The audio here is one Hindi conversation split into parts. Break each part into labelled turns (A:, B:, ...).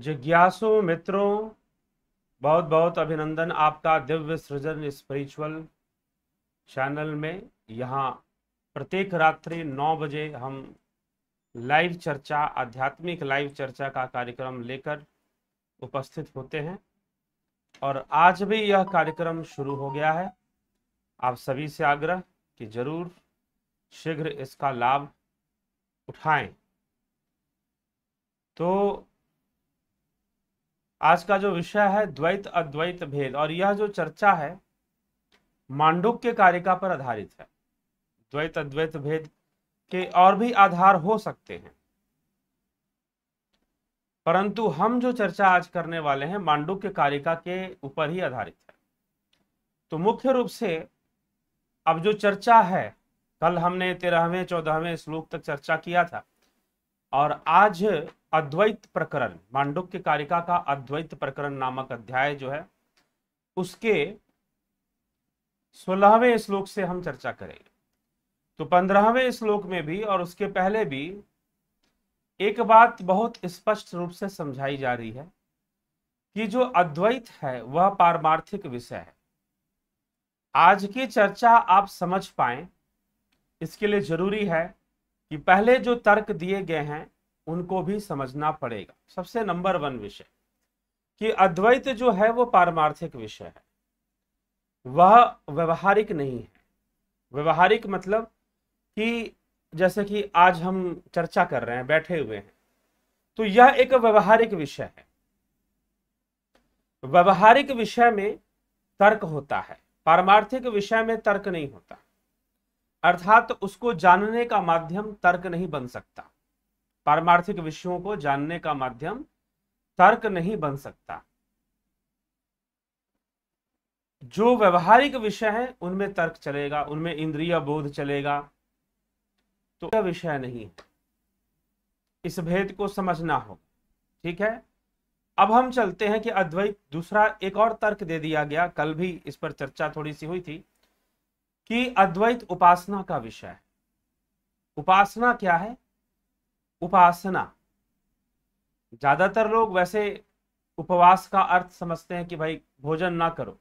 A: जिज्ञासु मित्रों बहुत बहुत अभिनंदन आपका दिव्य सृजन स्पिरिचुअल चैनल में यहाँ प्रत्येक रात्रि नौ बजे हम लाइव चर्चा आध्यात्मिक लाइव चर्चा का कार्यक्रम लेकर उपस्थित होते हैं और आज भी यह कार्यक्रम शुरू हो गया है आप सभी से आग्रह कि जरूर शीघ्र इसका लाभ उठाएं तो आज का जो विषय है द्वैत अद्वैत भेद और यह जो चर्चा है मांडुक्य कारिका पर आधारित है द्वैत अद्वैत भेद के और भी आधार हो सकते हैं परंतु हम जो चर्चा आज करने वाले हैं मांडुक्य कारिका के ऊपर ही आधारित है तो मुख्य रूप से अब जो चर्चा है कल हमने तेरहवें चौदहवें श्लोक तक चर्चा किया था और आज अद्वैत प्रकरण मांडुक्य कारिका का अद्वैत प्रकरण नामक अध्याय जो है उसके सोलहवें श्लोक से हम चर्चा करेंगे तो पंद्रहवें श्लोक में भी और उसके पहले भी एक बात बहुत स्पष्ट रूप से समझाई जा रही है कि जो अद्वैत है वह पारमार्थिक विषय है आज की चर्चा आप समझ पाए इसके लिए जरूरी है कि पहले जो तर्क दिए गए हैं उनको भी समझना पड़ेगा सबसे नंबर वन विषय कि अद्वैत जो है वो पारमार्थिक विषय है वह व्यवहारिक नहीं है व्यवहारिक मतलब कि जैसे कि आज हम चर्चा कर रहे हैं बैठे हुए हैं तो यह एक व्यवहारिक विषय है व्यवहारिक विषय में तर्क होता है पारमार्थिक विषय में तर्क नहीं होता अर्थात उसको जानने का माध्यम तर्क नहीं बन सकता पारमार्थिक विषयों को जानने का माध्यम तर्क नहीं बन सकता जो व्यवहारिक विषय है उनमें तर्क चलेगा उनमें इंद्रिय बोध चलेगा तो यह विषय नहीं है इस भेद को समझना हो ठीक है अब हम चलते हैं कि अद्वैत दूसरा एक और तर्क दे दिया गया कल भी इस पर चर्चा थोड़ी सी हुई थी कि अद्वैत उपासना का विषय है उपासना क्या है उपासना ज्यादातर लोग वैसे उपवास का अर्थ समझते हैं कि भाई भोजन ना करो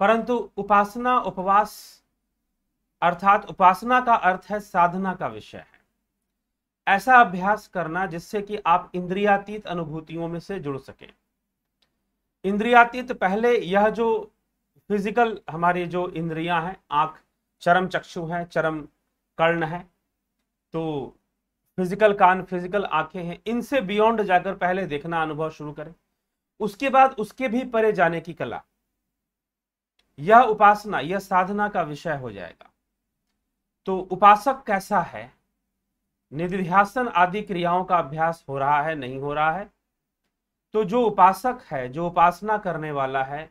A: परंतु उपासना उपवास अर्थात उपासना का अर्थ है साधना का विषय है ऐसा अभ्यास करना जिससे कि आप इंद्रियातीत अनुभूतियों में से जुड़ सकें इंद्रियातीत पहले यह जो फिजिकल हमारी जो इंद्रियां हैं आंख चरम चक्षु है चरम कर्ण है तो फिजिकल कान फिजिकल आंखें हैं इनसे बियॉन्ड जाकर पहले देखना अनुभव शुरू करें उसके बाद उसके भी परे जाने की कला यह उपासना यह साधना का विषय हो जाएगा तो उपासक कैसा है निधिध्यासन आदि क्रियाओं का अभ्यास हो रहा है नहीं हो रहा है तो जो उपासक है जो उपासना करने वाला है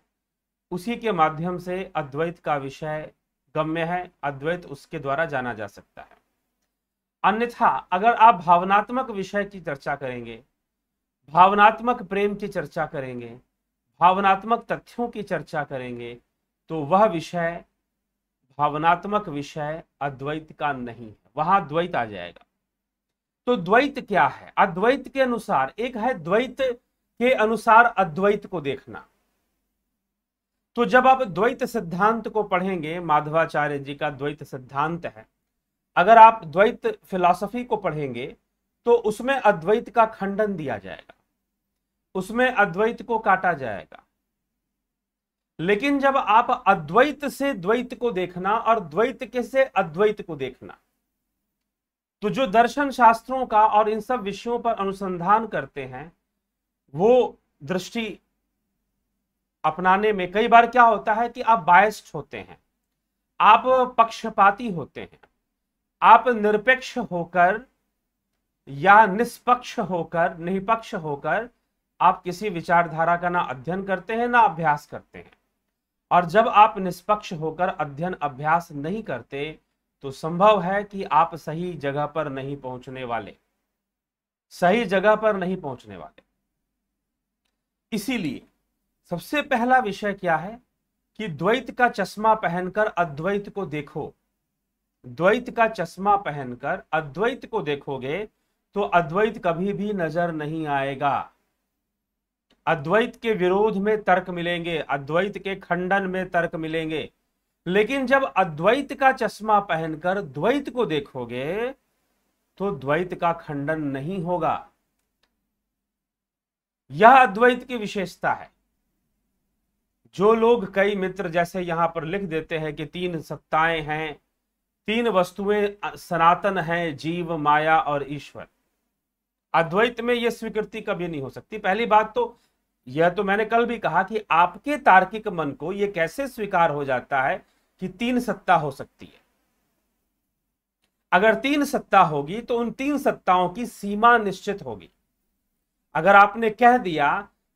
A: उसी के माध्यम से अद्वैत का विषय गम्य है अद्वैत उसके द्वारा जाना जा सकता है अन्यथा अगर आप भावनात्मक विषय की चर्चा करेंगे भावनात्मक प्रेम की चर्चा करेंगे भावनात्मक तथ्यों की चर्चा करेंगे तो वह विषय भावनात्मक विषय अद्वैत का नहीं है वहां द्वैत आ जाएगा तो द्वैत क्या है अद्वैत के अनुसार एक है द्वैत के अनुसार अद्वैत को देखना तो जब आप द्वैत सिद्धांत को पढ़ेंगे माधवाचार्य जी का द्वैत सिद्धांत है अगर आप द्वैत फिलॉसफी को पढ़ेंगे तो उसमें अद्वैत का खंडन दिया जाएगा उसमें अद्वैत को काटा जाएगा लेकिन जब आप अद्वैत से द्वैत को देखना और द्वैत के से अद्वैत को देखना तो जो दर्शन शास्त्रों का और इन सब विषयों पर अनुसंधान करते हैं वो दृष्टि अपनाने में कई बार क्या होता है कि आप बायस्ड होते हैं आप पक्षपाती होते हैं आप निरपेक्ष होकर या निष्पक्ष होकर निष्पक्ष होकर आप किसी विचारधारा का ना अध्ययन करते हैं ना अभ्यास करते हैं और जब आप निष्पक्ष होकर अध्ययन अभ्यास नहीं करते तो संभव है कि आप सही जगह पर नहीं पहुंचने वाले सही जगह पर नहीं पहुंचने वाले इसीलिए सबसे पहला विषय क्या है कि द्वैत का चश्मा पहनकर अद्वैत को देखो द्वैत का चश्मा पहनकर अद्वैत को देखोगे तो अद्वैत कभी भी नजर नहीं आएगा अद्वैत के विरोध में तर्क मिलेंगे अद्वैत के खंडन में तर्क मिलेंगे लेकिन जब अद्वैत का चश्मा पहनकर द्वैत को देखोगे तो द्वैत का खंडन नहीं होगा यह अद्वैत की विशेषता है जो लोग कई मित्र जैसे यहां पर लिख देते हैं कि तीन सत्ताएं हैं तीन वस्तुएं सनातन हैं जीव माया और ईश्वर अद्वैत में यह स्वीकृति कभी नहीं हो सकती पहली बात तो यह तो मैंने कल भी कहा कि आपके तार्किक मन को यह कैसे स्वीकार हो जाता है कि तीन सत्ता हो सकती है अगर तीन सत्ता होगी तो उन तीन सत्ताओं की सीमा निश्चित होगी अगर आपने कह दिया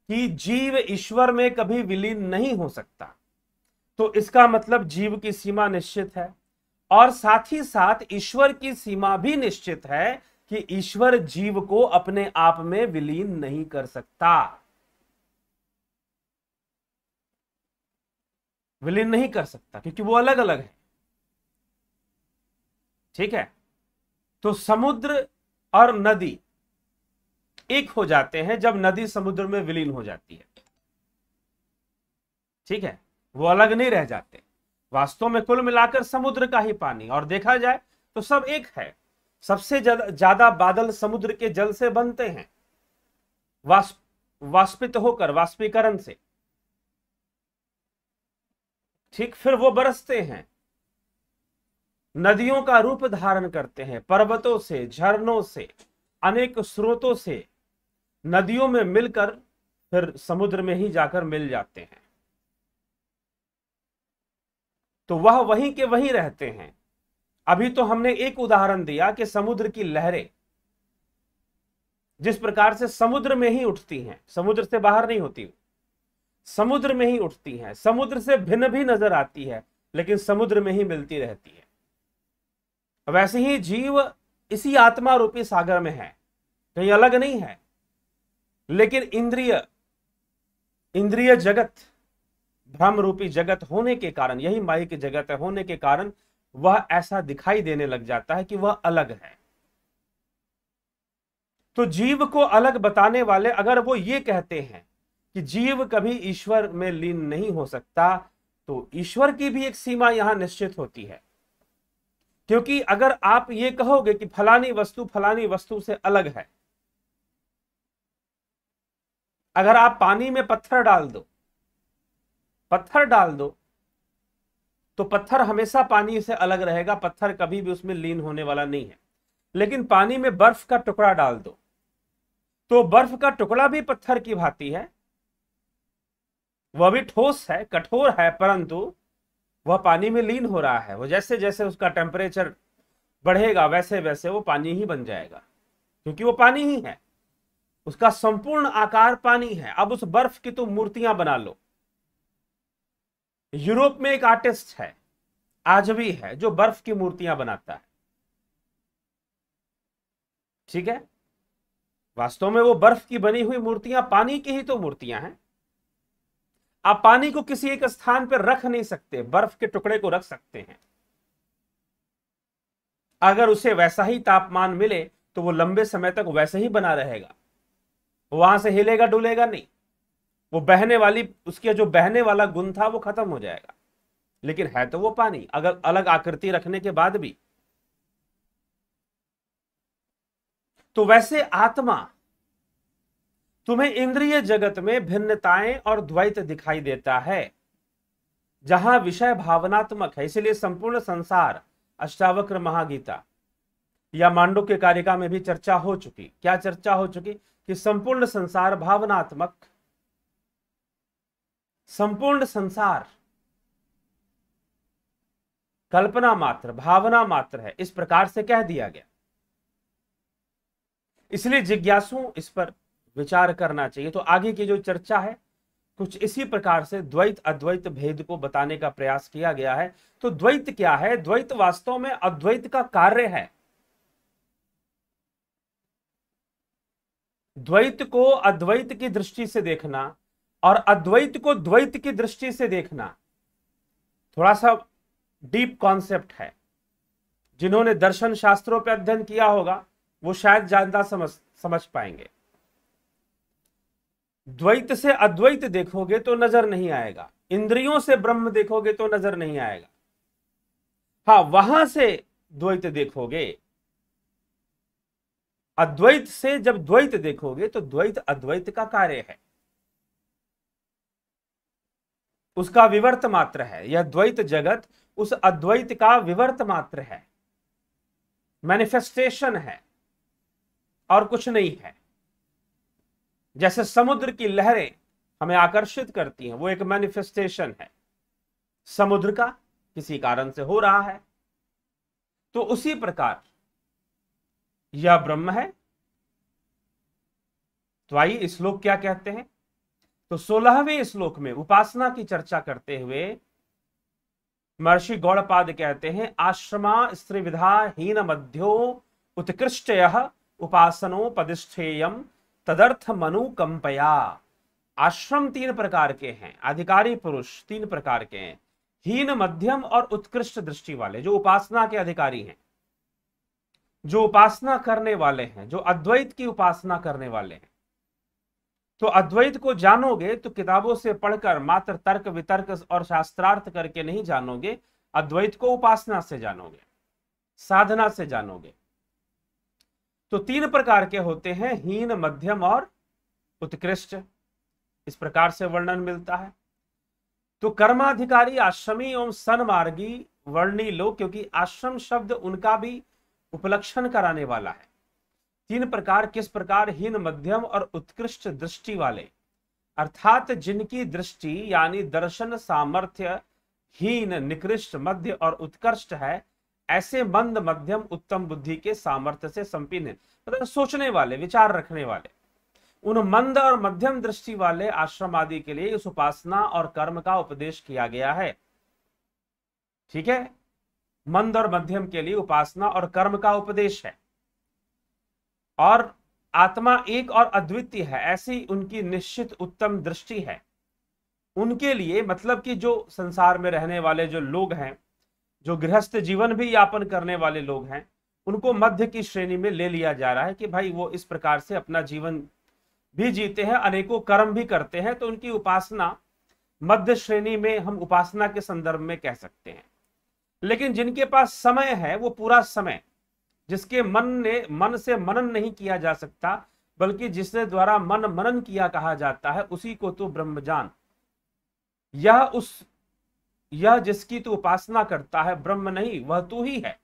A: कि जीव ईश्वर में कभी विलीन नहीं हो सकता तो इसका मतलब जीव की सीमा निश्चित है और साथ ही साथ ईश्वर की सीमा भी निश्चित है कि ईश्वर जीव को अपने आप में विलीन नहीं कर सकता विलीन नहीं कर सकता क्योंकि वो अलग अलग है ठीक है तो समुद्र और नदी एक हो जाते हैं जब नदी समुद्र में विलीन हो जाती है ठीक है वो अलग नहीं रह जाते वास्तव में कुल मिलाकर समुद्र का ही पानी और देखा जाए तो सब एक है सबसे ज्यादा बादल समुद्र के जल से बनते हैं वाष्प वाष्पित होकर वाष्पीकरण से ठीक फिर वो बरसते हैं नदियों का रूप धारण करते हैं पर्वतों से झरनों से अनेक स्रोतों से नदियों में मिलकर फिर समुद्र में ही जाकर मिल जाते हैं तो वह वहीं के वहीं रहते हैं अभी तो हमने एक उदाहरण दिया कि समुद्र की लहरें जिस प्रकार से समुद्र में ही उठती हैं समुद्र से बाहर नहीं होती समुद्र में ही उठती हैं समुद्र से भिन्न भी नजर आती है लेकिन समुद्र में ही मिलती रहती है वैसे ही जीव इसी आत्मा रूपी सागर में है कहीं अलग नहीं है लेकिन इंद्रिय इंद्रिय जगत भ्रम रूपी जगत होने के कारण यही माया की जगत होने के कारण वह ऐसा दिखाई देने लग जाता है कि वह अलग है तो जीव को अलग बताने वाले अगर वो ये कहते हैं कि जीव कभी ईश्वर में लीन नहीं हो सकता तो ईश्वर की भी एक सीमा यहां निश्चित होती है क्योंकि अगर आप ये कहोगे कि फलानी वस्तु फलानी वस्तु से अलग है अगर आप पानी में पत्थर डाल दो पत्थर डाल दो तो पत्थर हमेशा पानी से अलग रहेगा पत्थर कभी भी उसमें लीन होने वाला नहीं है लेकिन पानी में बर्फ का टुकड़ा डाल दो तो बर्फ का टुकड़ा भी पत्थर की भांति है वह भी ठोस है कठोर है परंतु वह पानी में लीन हो रहा है वो जैसे जैसे उसका टेम्परेचर बढ़ेगा वैसे वैसे वो पानी ही बन जाएगा क्योंकि वो पानी ही है उसका संपूर्ण आकार पानी है अब उस बर्फ की तुम मूर्तियां बना लो यूरोप में एक आर्टिस्ट है आज भी है जो बर्फ की मूर्तियां बनाता है ठीक है वास्तव में वो बर्फ की बनी हुई मूर्तियां पानी की ही तो मूर्तियां हैं आप पानी को किसी एक स्थान पर रख नहीं सकते बर्फ के टुकड़े को रख सकते हैं अगर उसे वैसा ही तापमान मिले तो वो लंबे समय तक वैसे ही बना रहेगा वहां से हिलेगा डुलेगा नहीं वो बहने वाली उसके जो बहने वाला गुण था वो खत्म हो जाएगा लेकिन है तो वो पानी अगर अलग आकृति रखने के बाद भी तो वैसे आत्मा तुम्हें इंद्रिय जगत में भिन्नताएं और द्वैत दिखाई देता है जहां विषय भावनात्मक है इसलिए संपूर्ण संसार अष्टावक्र महागीता या मांडव के कारिका में भी चर्चा हो चुकी क्या चर्चा हो चुकी कि संपूर्ण संसार भावनात्मक संपूर्ण संसार कल्पना मात्र भावना मात्र है इस प्रकार से कह दिया गया इसलिए जिज्ञासु इस पर विचार करना चाहिए तो आगे की जो चर्चा है कुछ इसी प्रकार से द्वैत अद्वैत भेद को बताने का प्रयास किया गया है तो द्वैत क्या है द्वैत वास्तव में अद्वैत का कार्य है द्वैत को अद्वैत की दृष्टि से देखना और अद्वैत को द्वैत की दृष्टि से देखना थोड़ा सा डीप कॉन्सेप्ट है जिन्होंने दर्शन शास्त्रों पर अध्ययन किया होगा वो शायद ज्यादा समझ समझ पाएंगे द्वैत से अद्वैत देखोगे तो नजर नहीं आएगा इंद्रियों से ब्रह्म देखोगे तो नजर नहीं आएगा हाँ वहां से द्वैत देखोगे अद्वैत से जब द्वैत देखोगे तो द्वैत अद्वैत का कार्य है उसका विवर्त मात्र है यह द्वैत जगत उस अद्वैत का विवर्त मात्र है मैनिफेस्टेशन है और कुछ नहीं है जैसे समुद्र की लहरें हमें आकर्षित करती हैं वो एक मैनिफेस्टेशन है समुद्र का किसी कारण से हो रहा है तो उसी प्रकार यह ब्रह्म है तो आइए लोग क्या कहते हैं तो सोलहवें श्लोक में उपासना की चर्चा करते हुए महर्षि गौड़पाद कहते हैं आश्रमा स्त्री विधा हीन मध्यो उत्कृष्ट पदिष्ठेयम तदर्थ मनु कंपया आश्रम तीन प्रकार के हैं अधिकारी पुरुष तीन प्रकार के हैं हीन मध्यम और उत्कृष्ट दृष्टि वाले जो उपासना के अधिकारी हैं जो उपासना करने वाले हैं जो अद्वैत की उपासना करने वाले हैं तो अद्वैत को जानोगे तो किताबों से पढ़कर मात्र तर्क वितर्क और शास्त्रार्थ करके नहीं जानोगे अद्वैत को उपासना से जानोगे साधना से जानोगे तो तीन प्रकार के होते हैं हीन मध्यम और उत्कृष्ट इस प्रकार से वर्णन मिलता है तो कर्माधिकारी आश्रमी एवं सनमार्गी वर्णी लोग क्योंकि आश्रम शब्द उनका भी उपलक्षण कराने वाला है तीन प्रकार किस प्रकार हीन मध्यम और उत्कृष्ट दृष्टि वाले अर्थात जिनकी दृष्टि यानी दर्शन सामर्थ्य हीन निकृष्ट मध्य और उत्कृष्ट है ऐसे मंद मध्यम उत्तम बुद्धि के सामर्थ्य से संपीन है मतलब सोचने वाले विचार रखने वाले उन मंद और मध्यम दृष्टि वाले आश्रम आदि के लिए इस उपासना और कर्म का उपदेश किया गया है ठीक है मंद और मध्यम के लिए उपासना और कर्म का उपदेश है और आत्मा एक और अद्वितीय है ऐसी उनकी निश्चित उत्तम दृष्टि है उनके लिए मतलब कि जो संसार में रहने वाले जो लोग हैं जो गृहस्थ जीवन भी यापन करने वाले लोग हैं उनको मध्य की श्रेणी में ले लिया जा रहा है कि भाई वो इस प्रकार से अपना जीवन भी जीते हैं अनेकों कर्म भी करते हैं तो उनकी उपासना मध्य श्रेणी में हम उपासना के संदर्भ में कह सकते हैं लेकिन जिनके पास समय है वो पूरा समय जिसके मन ने मन से मनन नहीं किया जा सकता बल्कि जिसने द्वारा मन मनन किया कहा जाता है उसी को तो ब्रह्मजान यह उस यह जिसकी तू उपासना करता है ब्रह्म नहीं वह तू ही है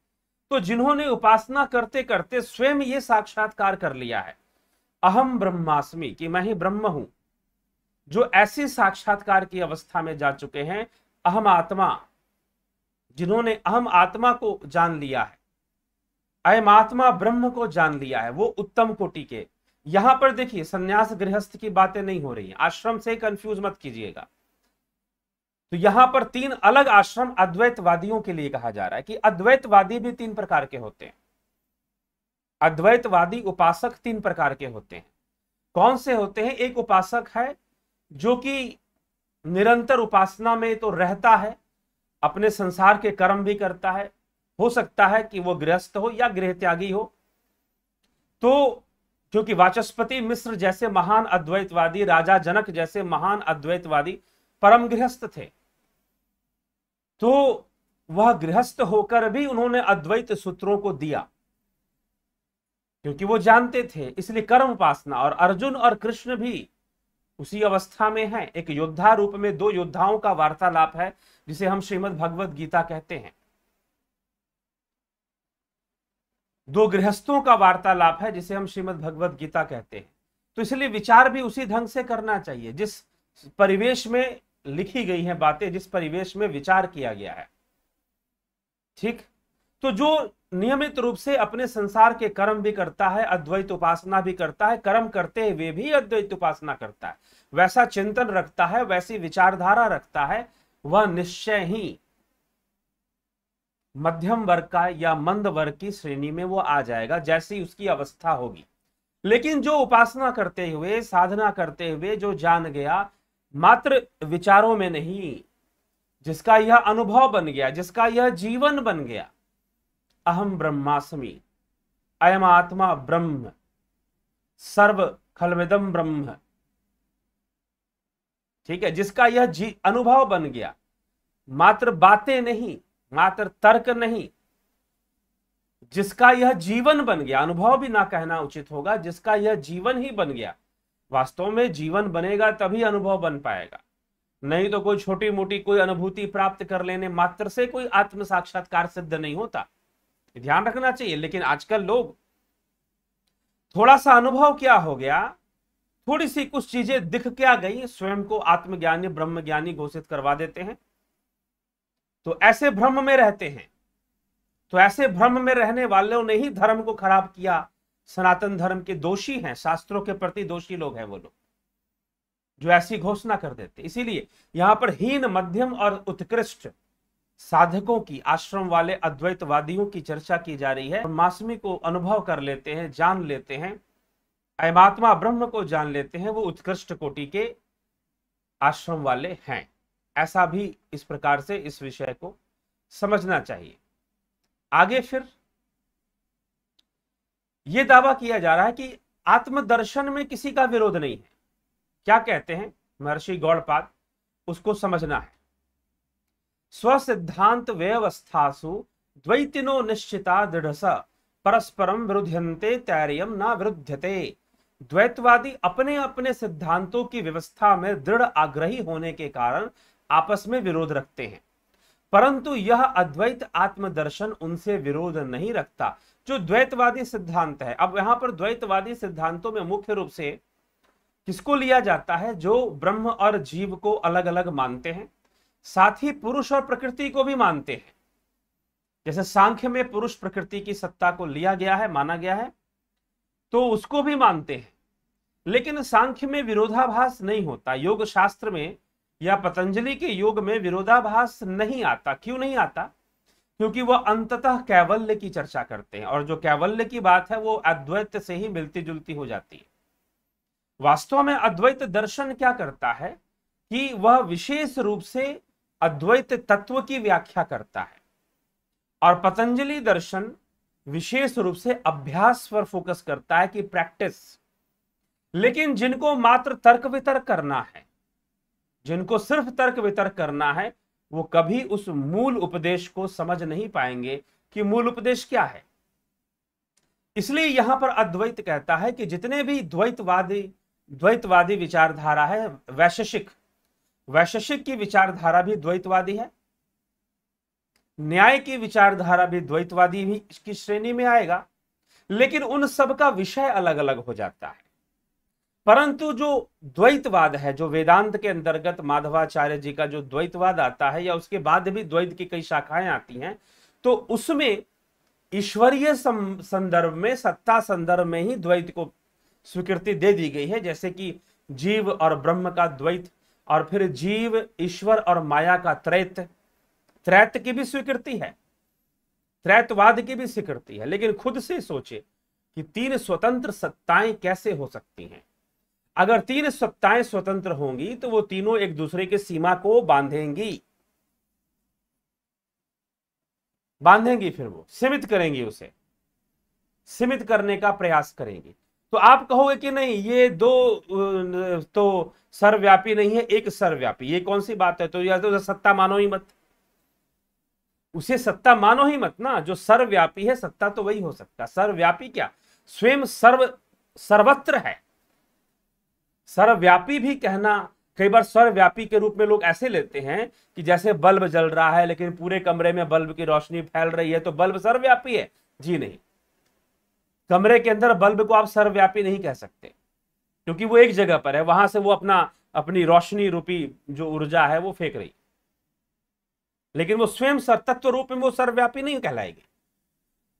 A: तो जिन्होंने उपासना करते करते स्वयं ये साक्षात्कार कर लिया है अहम ब्रह्मास्मि कि मैं ही ब्रह्म हूं जो ऐसे साक्षात्कार की अवस्था में जा चुके हैं अहम आत्मा जिन्होंने अहम आत्मा को जान लिया है अयमात्मा ब्रह्म को जान लिया है वो उत्तम कोटि के यहां पर देखिए संन्यास गृहस्थ की बातें नहीं हो रही आश्रम से कंफ्यूज मत कीजिएगा तो यहां पर तीन अलग आश्रम अद्वैतवादियों के लिए कहा जा रहा है कि अद्वैतवादी भी तीन प्रकार के होते हैं अद्वैतवादी उपासक तीन प्रकार के होते हैं कौन से होते हैं एक उपासक है जो कि निरंतर उपासना में तो रहता है अपने संसार के कर्म भी करता है हो सकता है कि वो गृहस्थ हो या गृह त्यागी हो तो क्योंकि वाचस्पति मिश्र जैसे महान अद्वैतवादी राजा जनक जैसे महान अद्वैतवादी परम गृहस्थ थे तो वह गृहस्थ होकर भी उन्होंने अद्वैत सूत्रों को दिया क्योंकि वो जानते थे इसलिए कर्म उपासना और अर्जुन और कृष्ण भी उसी अवस्था में हैं एक योद्धा रूप में दो योद्धाओं का वार्तालाप है जिसे हम श्रीमद भगवत गीता कहते हैं दो गृहस्थों का वार्तालाप है जिसे हम श्रीमद भगवद गीता कहते हैं तो इसलिए विचार भी उसी ढंग से करना चाहिए जिस परिवेश में लिखी गई है बातें जिस परिवेश में विचार किया गया है ठीक तो जो नियमित रूप से अपने संसार के कर्म भी करता है अद्वैत उपासना भी करता है कर्म करते हुए भी अद्वैत उपासना करता है वैसा चिंतन रखता है वैसी विचारधारा रखता है वह निश्चय ही मध्यम वर्ग का या मंद वर्ग की श्रेणी में वो आ जाएगा जैसी उसकी अवस्था होगी लेकिन जो उपासना करते हुए साधना करते हुए जो जान गया मात्र विचारों में नहीं जिसका यह अनुभव बन गया जिसका यह जीवन बन गया अहम ब्रह्मास्मि अयम आत्मा ब्रह्म सर्व खलविदम ब्रह्म ठीक है जिसका यह जी अनुभव बन गया मात्र बातें नहीं मात्र तर्क नहीं जिसका यह जीवन बन गया अनुभव भी ना कहना उचित होगा जिसका यह जीवन ही बन गया वास्तव में जीवन बनेगा तभी अनुभव बन पाएगा नहीं तो कोई छोटी मोटी कोई अनुभूति प्राप्त कर लेने मात्र से कोई आत्म साक्षात्कार सिद्ध नहीं होता ध्यान रखना चाहिए लेकिन आजकल लोग थोड़ा सा अनुभव क्या हो गया थोड़ी सी कुछ चीजें दिख क्या गई स्वयं को आत्मज्ञानी ब्रह्मज्ञानी घोषित करवा देते हैं तो ऐसे भ्रम में रहते हैं तो ऐसे भ्रम में रहने वालों ने ही धर्म को खराब किया सनातन धर्म के दोषी हैं शास्त्रों के प्रति दोषी लोग हैं वो लोग जो ऐसी घोषणा कर देते इसीलिए यहां पर हीन मध्यम और उत्कृष्ट साधकों की आश्रम वाले अद्वैतवादियों की चर्चा की जा रही है मासमी को अनुभव कर लेते हैं जान लेते हैं अयमात्मा ब्रह्म को जान लेते हैं वो उत्कृष्ट कोटि के आश्रम वाले हैं ऐसा भी इस प्रकार से इस विषय को समझना चाहिए आगे फिर यह दावा किया जा रहा है कि आत्मदर्शन में किसी का विरोध नहीं है क्या कहते हैं महर्षि गौड़पाद उसको समझना है स्वसिद्धांत व्यवस्थासु द्वैतिनो निश्चिता दृढ़ परस्परम विरुध्यंते तैरियम ना विरुद्धते द्वैतवादी अपने अपने सिद्धांतों की व्यवस्था में दृढ़ आग्रही होने के कारण आपस में विरोध रखते हैं परंतु यह अद्वैत आत्मदर्शन उनसे विरोध नहीं रखता जो द्वैतवादी सिद्धांत है अब यहां पर द्वैतवादी सिद्धांतों में मुख्य रूप से किसको लिया जाता है जो ब्रह्म और जीव को अलग अलग मानते हैं साथ ही पुरुष और प्रकृति को भी मानते हैं जैसे सांख्य में पुरुष प्रकृति की सत्ता को लिया गया है माना गया है तो उसको भी मानते हैं लेकिन सांख्य में विरोधाभास नहीं होता योग शास्त्र में या पतंजलि के योग में विरोधाभास नहीं आता क्यों नहीं आता क्योंकि वह अंततः कैवल्य की चर्चा करते हैं और जो कैवल्य की बात है वो अद्वैत से ही मिलती जुलती हो जाती है वास्तव में अद्वैत दर्शन क्या करता है कि वह विशेष रूप से अद्वैत तत्व की व्याख्या करता है और पतंजलि दर्शन विशेष रूप से अभ्यास पर फोकस करता है कि प्रैक्टिस लेकिन जिनको मात्र तर्क वितर्क करना है जिनको सिर्फ तर्क वितर्क करना है वो कभी उस मूल उपदेश को समझ नहीं पाएंगे कि मूल उपदेश क्या है इसलिए यहां पर अद्वैत कहता है कि जितने भी द्वैतवादी द्वैतवादी विचारधारा है वैशेषिक वैशेषिक की विचारधारा भी द्वैतवादी है न्याय की विचारधारा भी द्वैतवादी भी की श्रेणी में आएगा लेकिन उन सब का विषय अलग अलग हो जाता है परंतु जो द्वैतवाद है जो वेदांत के अंतर्गत माधवाचार्य जी का जो द्वैतवाद आता है या उसके बाद भी द्वैत की कई शाखाएं आती हैं तो उसमें ईश्वरीय संदर्भ में सत्ता संदर्भ में ही द्वैत को स्वीकृति दे दी गई है जैसे कि जीव और ब्रह्म का द्वैत और फिर जीव ईश्वर और माया का त्रैत त्रैत की भी स्वीकृति है त्रैतवाद की भी स्वीकृति है लेकिन खुद से सोचे कि तीन स्वतंत्र सत्ताएं कैसे हो सकती हैं अगर तीन सत्ताएं स्वतंत्र होंगी तो वो तीनों एक दूसरे की सीमा को बांधेंगी बांधेंगी फिर वो सीमित करेंगी उसे सीमित करने का प्रयास करेंगी तो आप कहोगे कि नहीं ये दो तो सर्वव्यापी नहीं है एक सर्वव्यापी ये कौन सी बात है तो या तो सत्ता मानो ही मत उसे सत्ता मानो ही मत ना जो सर्वव्यापी है सत्ता तो वही हो सकता सर्वव्यापी क्या स्वयं सर्व सर्वत्र है सर्वव्यापी भी कहना कई बार सर्वव्यापी के रूप में लोग ऐसे लेते हैं कि जैसे बल्ब जल रहा है लेकिन पूरे कमरे में बल्ब की रोशनी फैल रही है तो बल्ब सर्वव्यापी है जी नहीं कमरे के अंदर बल्ब को आप सर्वव्यापी नहीं कह सकते क्योंकि वो एक जगह पर है वहां से वो अपना अपनी रोशनी रूपी जो ऊर्जा है वो फेंक रही लेकिन वो स्वयं सर तत्व रूप में वो सर्वव्यापी नहीं कहलाएगी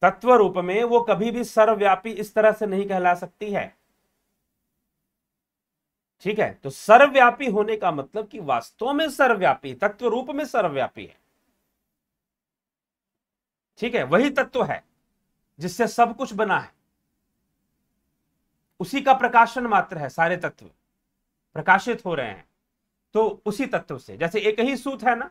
A: तत्व रूप में वो कभी भी सर्वव्यापी इस तरह से नहीं कहला सकती है ठीक है तो सर्वव्यापी होने का मतलब कि वास्तव में सर्वव्यापी तत्व रूप में सर्वव्यापी है ठीक है वही तत्व है जिससे सब कुछ बना है उसी का प्रकाशन मात्र है सारे तत्व प्रकाशित हो रहे हैं तो उसी तत्व से जैसे एक ही सूत है ना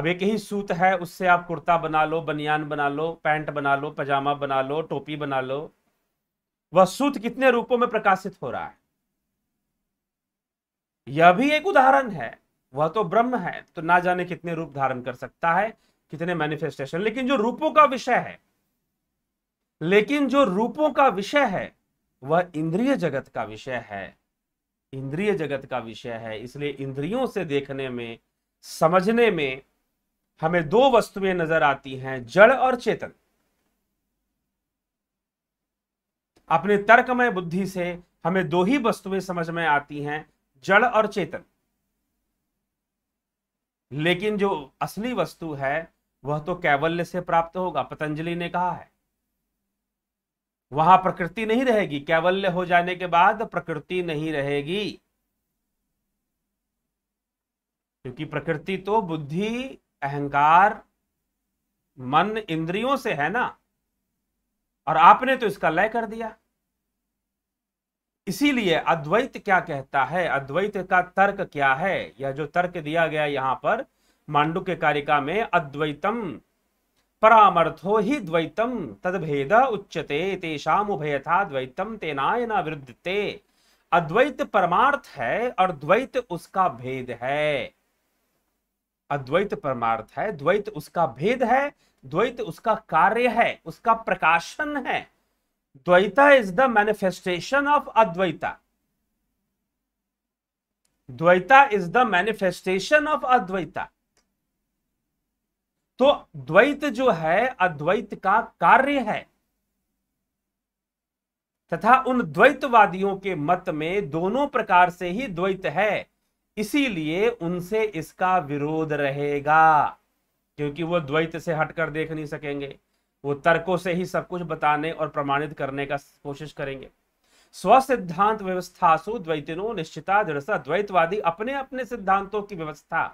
A: अब एक ही सूत है उससे आप कुर्ता बना लो बनियान बना लो पैंट बना लो पजामा बना लो टोपी बना लो वह सूत कितने रूपों में प्रकाशित हो रहा है यह भी एक उदाहरण है वह तो ब्रह्म है तो ना जाने कितने रूप धारण कर सकता है कितने मैनिफेस्टेशन लेकिन जो रूपों का विषय है लेकिन जो रूपों का विषय है वह इंद्रिय जगत का विषय है इंद्रिय जगत का विषय है इसलिए इंद्रियों से देखने में समझने में हमें दो वस्तुएं नजर आती हैं जड़ और चेतन अपने तर्कमय बुद्धि से हमें दो ही वस्तुएं समझ में आती हैं जड़ और चेतन लेकिन जो असली वस्तु है वह तो कैवल्य से प्राप्त होगा पतंजलि ने कहा है वहां प्रकृति नहीं रहेगी कैवल्य हो जाने के बाद प्रकृति नहीं रहेगी क्योंकि प्रकृति तो बुद्धि अहंकार मन इंद्रियों से है ना और आपने तो इसका लय कर दिया इसीलिए अद्वैत क्या कहता है अद्वैत का तर्क क्या है यह जो तर्क दिया गया यहाँ पर मांडू के कारिका में अद्वैतम परामर्थो ही द्वैतम तदभेद उच्चते तेषाम था द्वैतम तेनाय विरुद्धते अद्वैत परमार्थ है और द्वैत उसका भेद है अद्वैत परमार्थ है द्वैत उसका भेद है द्वैत उसका कार्य है उसका प्रकाशन है dvaita is the manifestation of advaita dvaita is the manifestation of advaita तो द्वैत जो है अद्वैत का कार्य है तथा उन द्वैतवादियों के मत में दोनों प्रकार से ही द्वैत है इसीलिए उनसे इसका विरोध रहेगा क्योंकि वो द्वैत से हटकर देख नहीं सकेंगे वो तर्कों से ही सब कुछ बताने और प्रमाणित करने का कोशिश करेंगे स्वसिद्धांत व्यवस्थासु द्वैतनो निश्चिता दृढ़ता द्वैतवादी अपने अपने सिद्धांतों की व्यवस्था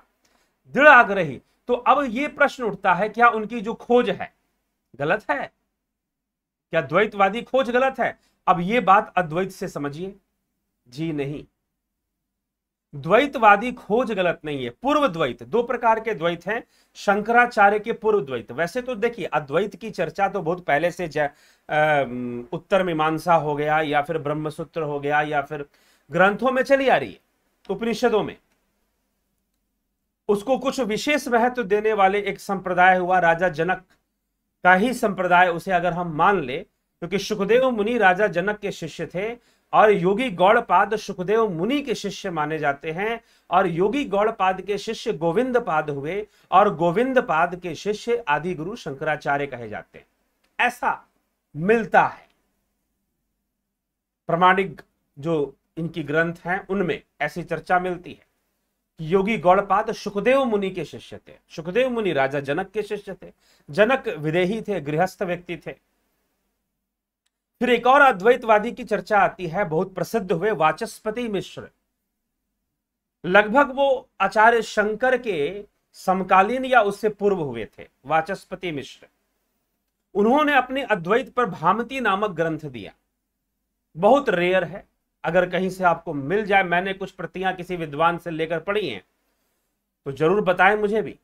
A: दृढ़ आग्रही तो अब ये प्रश्न उठता है क्या उनकी जो खोज है गलत है क्या द्वैतवादी खोज गलत है अब ये बात अद्वैत से समझिए जी नहीं द्वैतवादी खोज गलत नहीं है पूर्व द्वैत दो प्रकार के द्वैत हैं शंकराचार्य के पूर्व द्वैत वैसे तो देखिए अद्वैत की चर्चा तो बहुत पहले से आ, उत्तर मीमांसा हो गया या फिर ब्रह्मसूत्र हो गया या फिर ग्रंथों में चली आ रही है उपनिषदों में उसको कुछ विशेष महत्व देने वाले एक संप्रदाय हुआ राजा जनक का ही संप्रदाय उसे अगर हम मान ले क्योंकि सुखदेव मुनि राजा जनक के शिष्य थे और योगी गौड़पाद सुखदेव मुनि के शिष्य माने जाते हैं और योगी गौड़पाद के शिष्य गोविंद पाद हुए और गोविंद पाद के शिष्य आदि गुरु शंकराचार्य कहे जाते हैं ऐसा मिलता है प्रमाणिक जो इनकी ग्रंथ हैं उनमें ऐसी चर्चा मिलती है कि योगी गौड़पाद सुखदेव मुनि के शिष्य थे सुखदेव मुनि राजा जनक के शिष्य थे जनक विदेही थे गृहस्थ व्यक्ति थे फिर एक और अद्वैतवादी की चर्चा आती है बहुत प्रसिद्ध हुए वाचस्पति मिश्र लगभग वो आचार्य शंकर के समकालीन या उससे पूर्व हुए थे वाचस्पति मिश्र उन्होंने अपने अद्वैत पर भामती नामक ग्रंथ दिया बहुत रेयर है अगर कहीं से आपको मिल जाए मैंने कुछ प्रतियां किसी विद्वान से लेकर पढ़ी हैं तो जरूर बताएं मुझे भी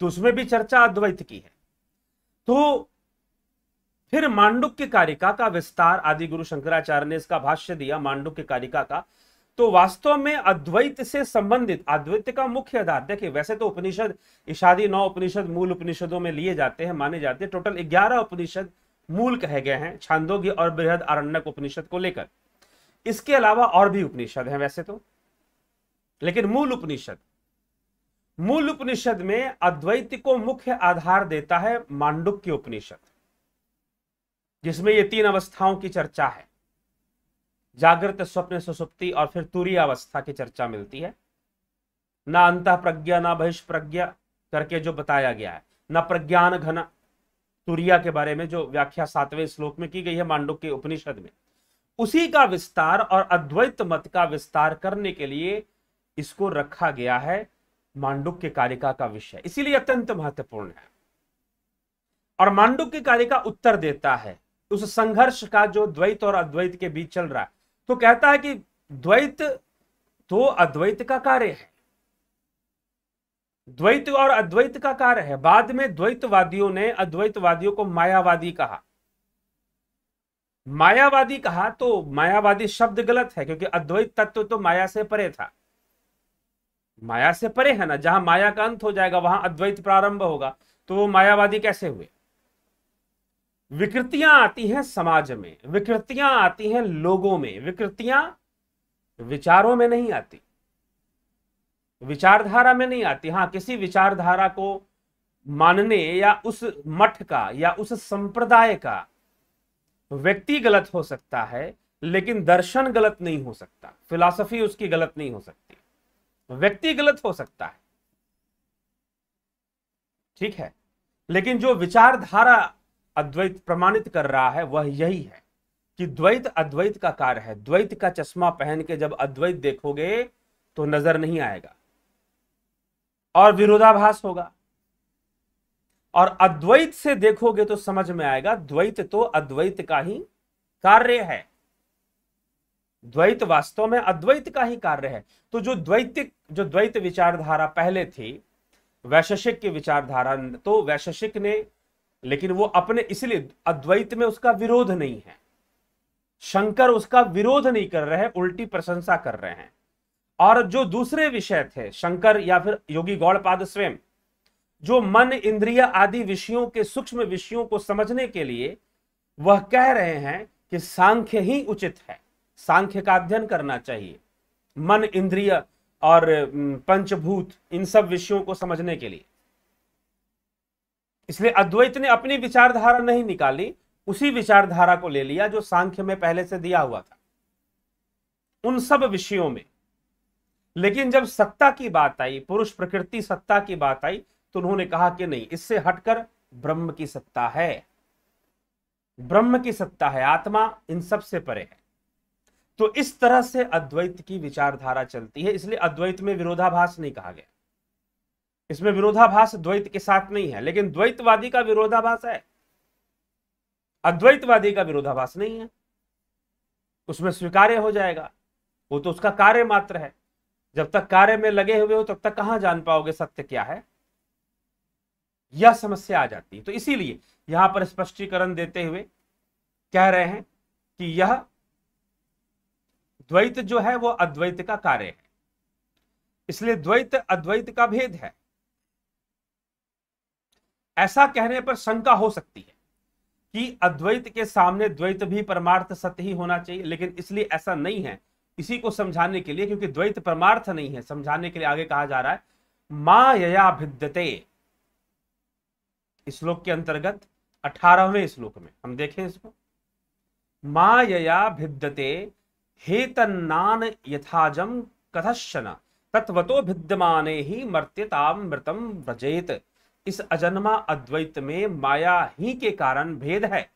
A: तो उसमें भी चर्चा अद्वैत की है तो फिर मांडुक्य कारिका का विस्तार आदि गुरु शंकराचार्य ने इसका भाष्य दिया मांडुक्य कारिका का तो वास्तव में अद्वैत से संबंधित अद्वैत का मुख्य आधार देखिए वैसे तो उपनिषद इशादी नौ उपनिषद मूल उपनिषदों में लिए जाते हैं माने जाते हैं टोटल ग्यारह उपनिषद मूल कहे गए हैं छांदोग्य और बृहद अरण्यक उपनिषद को लेकर इसके अलावा और भी उपनिषद हैं वैसे तो लेकिन मूल उपनिषद मूल उपनिषद में अद्वैत को मुख्य आधार देता है मांडुक्य उपनिषद जिसमें ये तीन अवस्थाओं की चर्चा है जागृत स्वप्न सुसुप्ति और फिर तुरी अवस्था की चर्चा मिलती है ना अंत प्रज्ञा ना बहिष् प्रज्ञा करके जो बताया गया है न प्रज्ञान घन तुरिया के बारे में जो व्याख्या सातवें श्लोक में की गई है मांडो के उपनिषद में उसी का विस्तार और अद्वैत मत का विस्तार करने के लिए इसको रखा गया है मांडुक के कारिका का विषय इसीलिए अत्यंत महत्वपूर्ण है और मांडुक की कारिका उत्तर देता है उस संघर्ष का जो द्वैत और अद्वैत के बीच चल रहा है तो कहता है कि द्वैत तो अद्वैत का कार्य है द्वैत और अद्वैत का कार्य है बाद में द्वैतवादियों ने अद्वैतवादियों को मायावादी कहा मायावादी कहा तो मायावादी शब्द गलत है क्योंकि अद्वैत तत्व तो माया से परे था माया से परे है ना जहां माया का अंत हो जाएगा वहां अद्वैत प्रारंभ होगा तो वो मायावादी कैसे हुए विकृतियां आती हैं समाज में विकृतियां आती हैं लोगों में विकृतियां विचारों में नहीं आती विचारधारा में नहीं आती हां किसी विचारधारा को मानने या उस मठ का या उस संप्रदाय का व्यक्ति गलत हो सकता है लेकिन दर्शन गलत नहीं हो सकता फिलॉसफी उसकी गलत नहीं हो सकती व्यक्ति गलत हो सकता है ठीक है लेकिन जो विचारधारा अद्वैत प्रमाणित कर रहा है वह यही है कि द्वैत अद्वैत का कार्य है द्वैत का चश्मा पहन के जब अद्वैत देखोगे तो नजर नहीं आएगा और विरोधाभास होगा और अद्वैत से देखोगे तो समझ में आएगा द्वैत तो अद्वैत का ही कार्य है द्वैत वास्तव में अद्वैत का ही कार्य है तो जो द्वैतिक जो द्वैत विचारधारा पहले थी वैशेषिक की विचारधारा तो वैशेषिक ने लेकिन वो अपने इसलिए अद्वैत में उसका विरोध नहीं है शंकर उसका विरोध नहीं कर रहे हैं उल्टी प्रशंसा कर रहे हैं और जो दूसरे विषय थे शंकर या फिर योगी गौड़पाद स्वयं जो मन इंद्रिय आदि विषयों के सूक्ष्म विषयों को समझने के लिए वह कह रहे हैं कि सांख्य ही उचित है सांख्य का अध्ययन करना चाहिए मन इंद्रिय और पंचभूत इन सब विषयों को समझने के लिए इसलिए अद्वैत ने अपनी विचारधारा नहीं निकाली उसी विचारधारा को ले लिया जो सांख्य में पहले से दिया हुआ था उन सब विषयों में लेकिन जब सत्ता की बात आई पुरुष प्रकृति सत्ता की बात आई तो उन्होंने कहा कि नहीं इससे हटकर ब्रह्म की सत्ता है ब्रह्म की सत्ता है आत्मा इन सब से परे है तो इस तरह से अद्वैत की विचारधारा चलती है इसलिए अद्वैत में विरोधाभास नहीं कहा गया इसमें विरोधाभास द्वैत के साथ नहीं है लेकिन द्वैतवादी का विरोधाभास है अद्वैतवादी का विरोधाभास नहीं है उसमें स्वीकार्य हो जाएगा वो तो उसका कार्य मात्र है जब तक कार्य में लगे हुए हो तब तक कहां जान पाओगे सत्य क्या है यह समस्या आ जाती है तो इसीलिए यहां पर स्पष्टीकरण देते हुए कह रहे हैं कि यह द्वैत जो है वो अद्वैत का कार्य है इसलिए द्वैत अद्वैत का भेद है ऐसा कहने पर शंका हो सकती है कि अद्वैत के सामने द्वैत भी परमार्थ सत्य ही होना चाहिए लेकिन इसलिए ऐसा नहीं है इसी को समझाने के लिए क्योंकि द्वैत परमार्थ नहीं है समझाने के लिए आगे कहा जा रहा है मा यया भिद्यते श्लोक के अंतर्गत अठारहवें श्लोक में हम देखें इसको मा यया भिद्यते हे तन्नान यथाजम कथशन तत्वतो भिद्यमान ही मर्त्यतामृतम व्रजेत इस अजन्मा अद्वैत में माया ही के कारण भेद है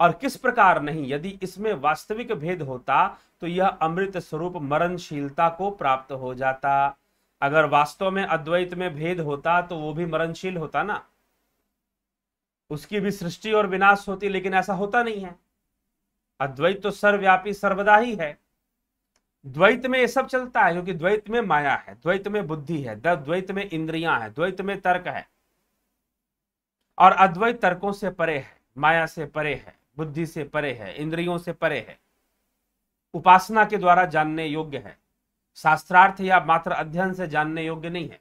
A: और किस प्रकार नहीं यदि इसमें वास्तविक भेद होता तो यह अमृत स्वरूप मरणशीलता को प्राप्त हो जाता अगर वास्तव में अद्वैत में भेद होता तो वो भी मरणशील होता ना उसकी भी सृष्टि और विनाश होती लेकिन ऐसा होता नहीं है अद्वैत तो सर्वव्यापी सर्वदा ही है द्वैत में ये सब चलता है क्योंकि द्वैत में माया है द्वैत में बुद्धि है द्वैत में इंद्रियां है द्वैत में तर्क है और अद्वैत तर्कों से परे है माया से परे है बुद्धि से परे है इंद्रियों से परे है उपासना के द्वारा जानने योग्य है शास्त्रार्थ या मात्र अध्ययन से जानने योग्य नहीं है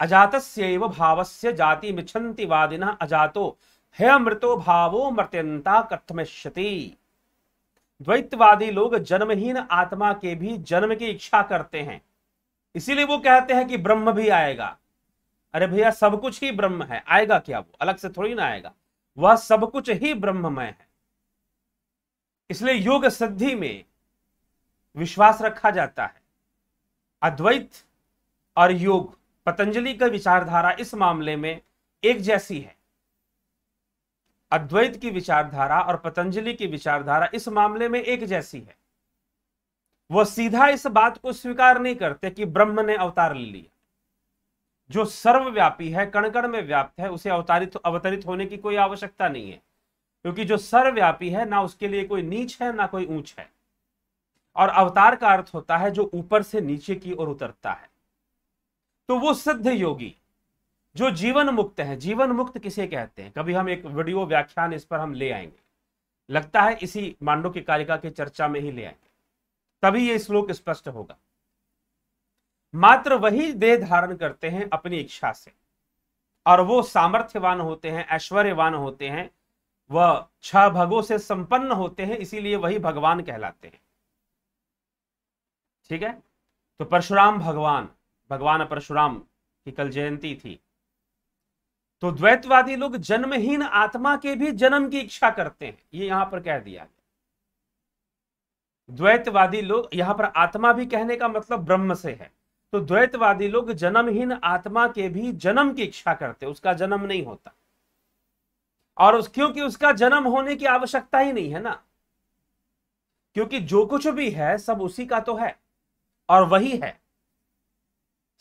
A: अजात भाव से जाति मिछंति वादिना अजातो है मृतो भावो मृत्यंता कथमिष्यति द्वैतवादी लोग जन्महीन आत्मा के भी जन्म की इच्छा करते हैं इसीलिए वो कहते हैं कि ब्रह्म भी आएगा अरे भैया सब कुछ ही ब्रह्म है आएगा क्या वो अलग से थोड़ी ना आएगा वह सब कुछ ही ब्रह्ममय है इसलिए योग सिद्धि में विश्वास रखा जाता है अद्वैत और योग पतंजलि का विचारधारा इस मामले में एक जैसी है अद्वैत की विचारधारा और पतंजलि की विचारधारा इस मामले में एक जैसी है वह सीधा इस बात को स्वीकार नहीं करते कि ब्रह्म ने अवतार ले लिया जो सर्वव्यापी है कणकण में व्याप्त है उसे अवतारित अवतरित होने की कोई आवश्यकता नहीं है क्योंकि जो सर्वव्यापी है ना उसके लिए कोई नीच है ना कोई ऊंच है और अवतार का अर्थ होता है जो ऊपर से नीचे की ओर उतरता है तो वो सिद्ध योगी जो जीवन मुक्त है जीवन मुक्त किसे कहते हैं कभी हम एक वीडियो व्याख्यान इस पर हम ले आएंगे लगता है इसी मांडो की कालिका के चर्चा में ही ले आएंगे तभी ये श्लोक स्पष्ट होगा मात्र वही देह धारण करते हैं अपनी इच्छा से और वो सामर्थ्यवान होते हैं ऐश्वर्यवान होते हैं वह छह भगों से संपन्न होते हैं इसीलिए वही भगवान कहलाते हैं ठीक है तो परशुराम भगवान भगवान परशुराम की कल जयंती थी तो द्वैतवादी लोग जन्महीन आत्मा के भी जन्म की इच्छा करते हैं ये यहां पर कह दिया द्वैतवादी लोग यहां पर आत्मा भी कहने का मतलब ब्रह्म से है तो द्वैतवादी लोग जन्महीन आत्मा के भी जन्म की इच्छा करते उसका जन्म नहीं होता और उस क्योंकि उसका जन्म होने की आवश्यकता ही नहीं है ना क्योंकि जो कुछ भी है सब उसी का तो है और वही है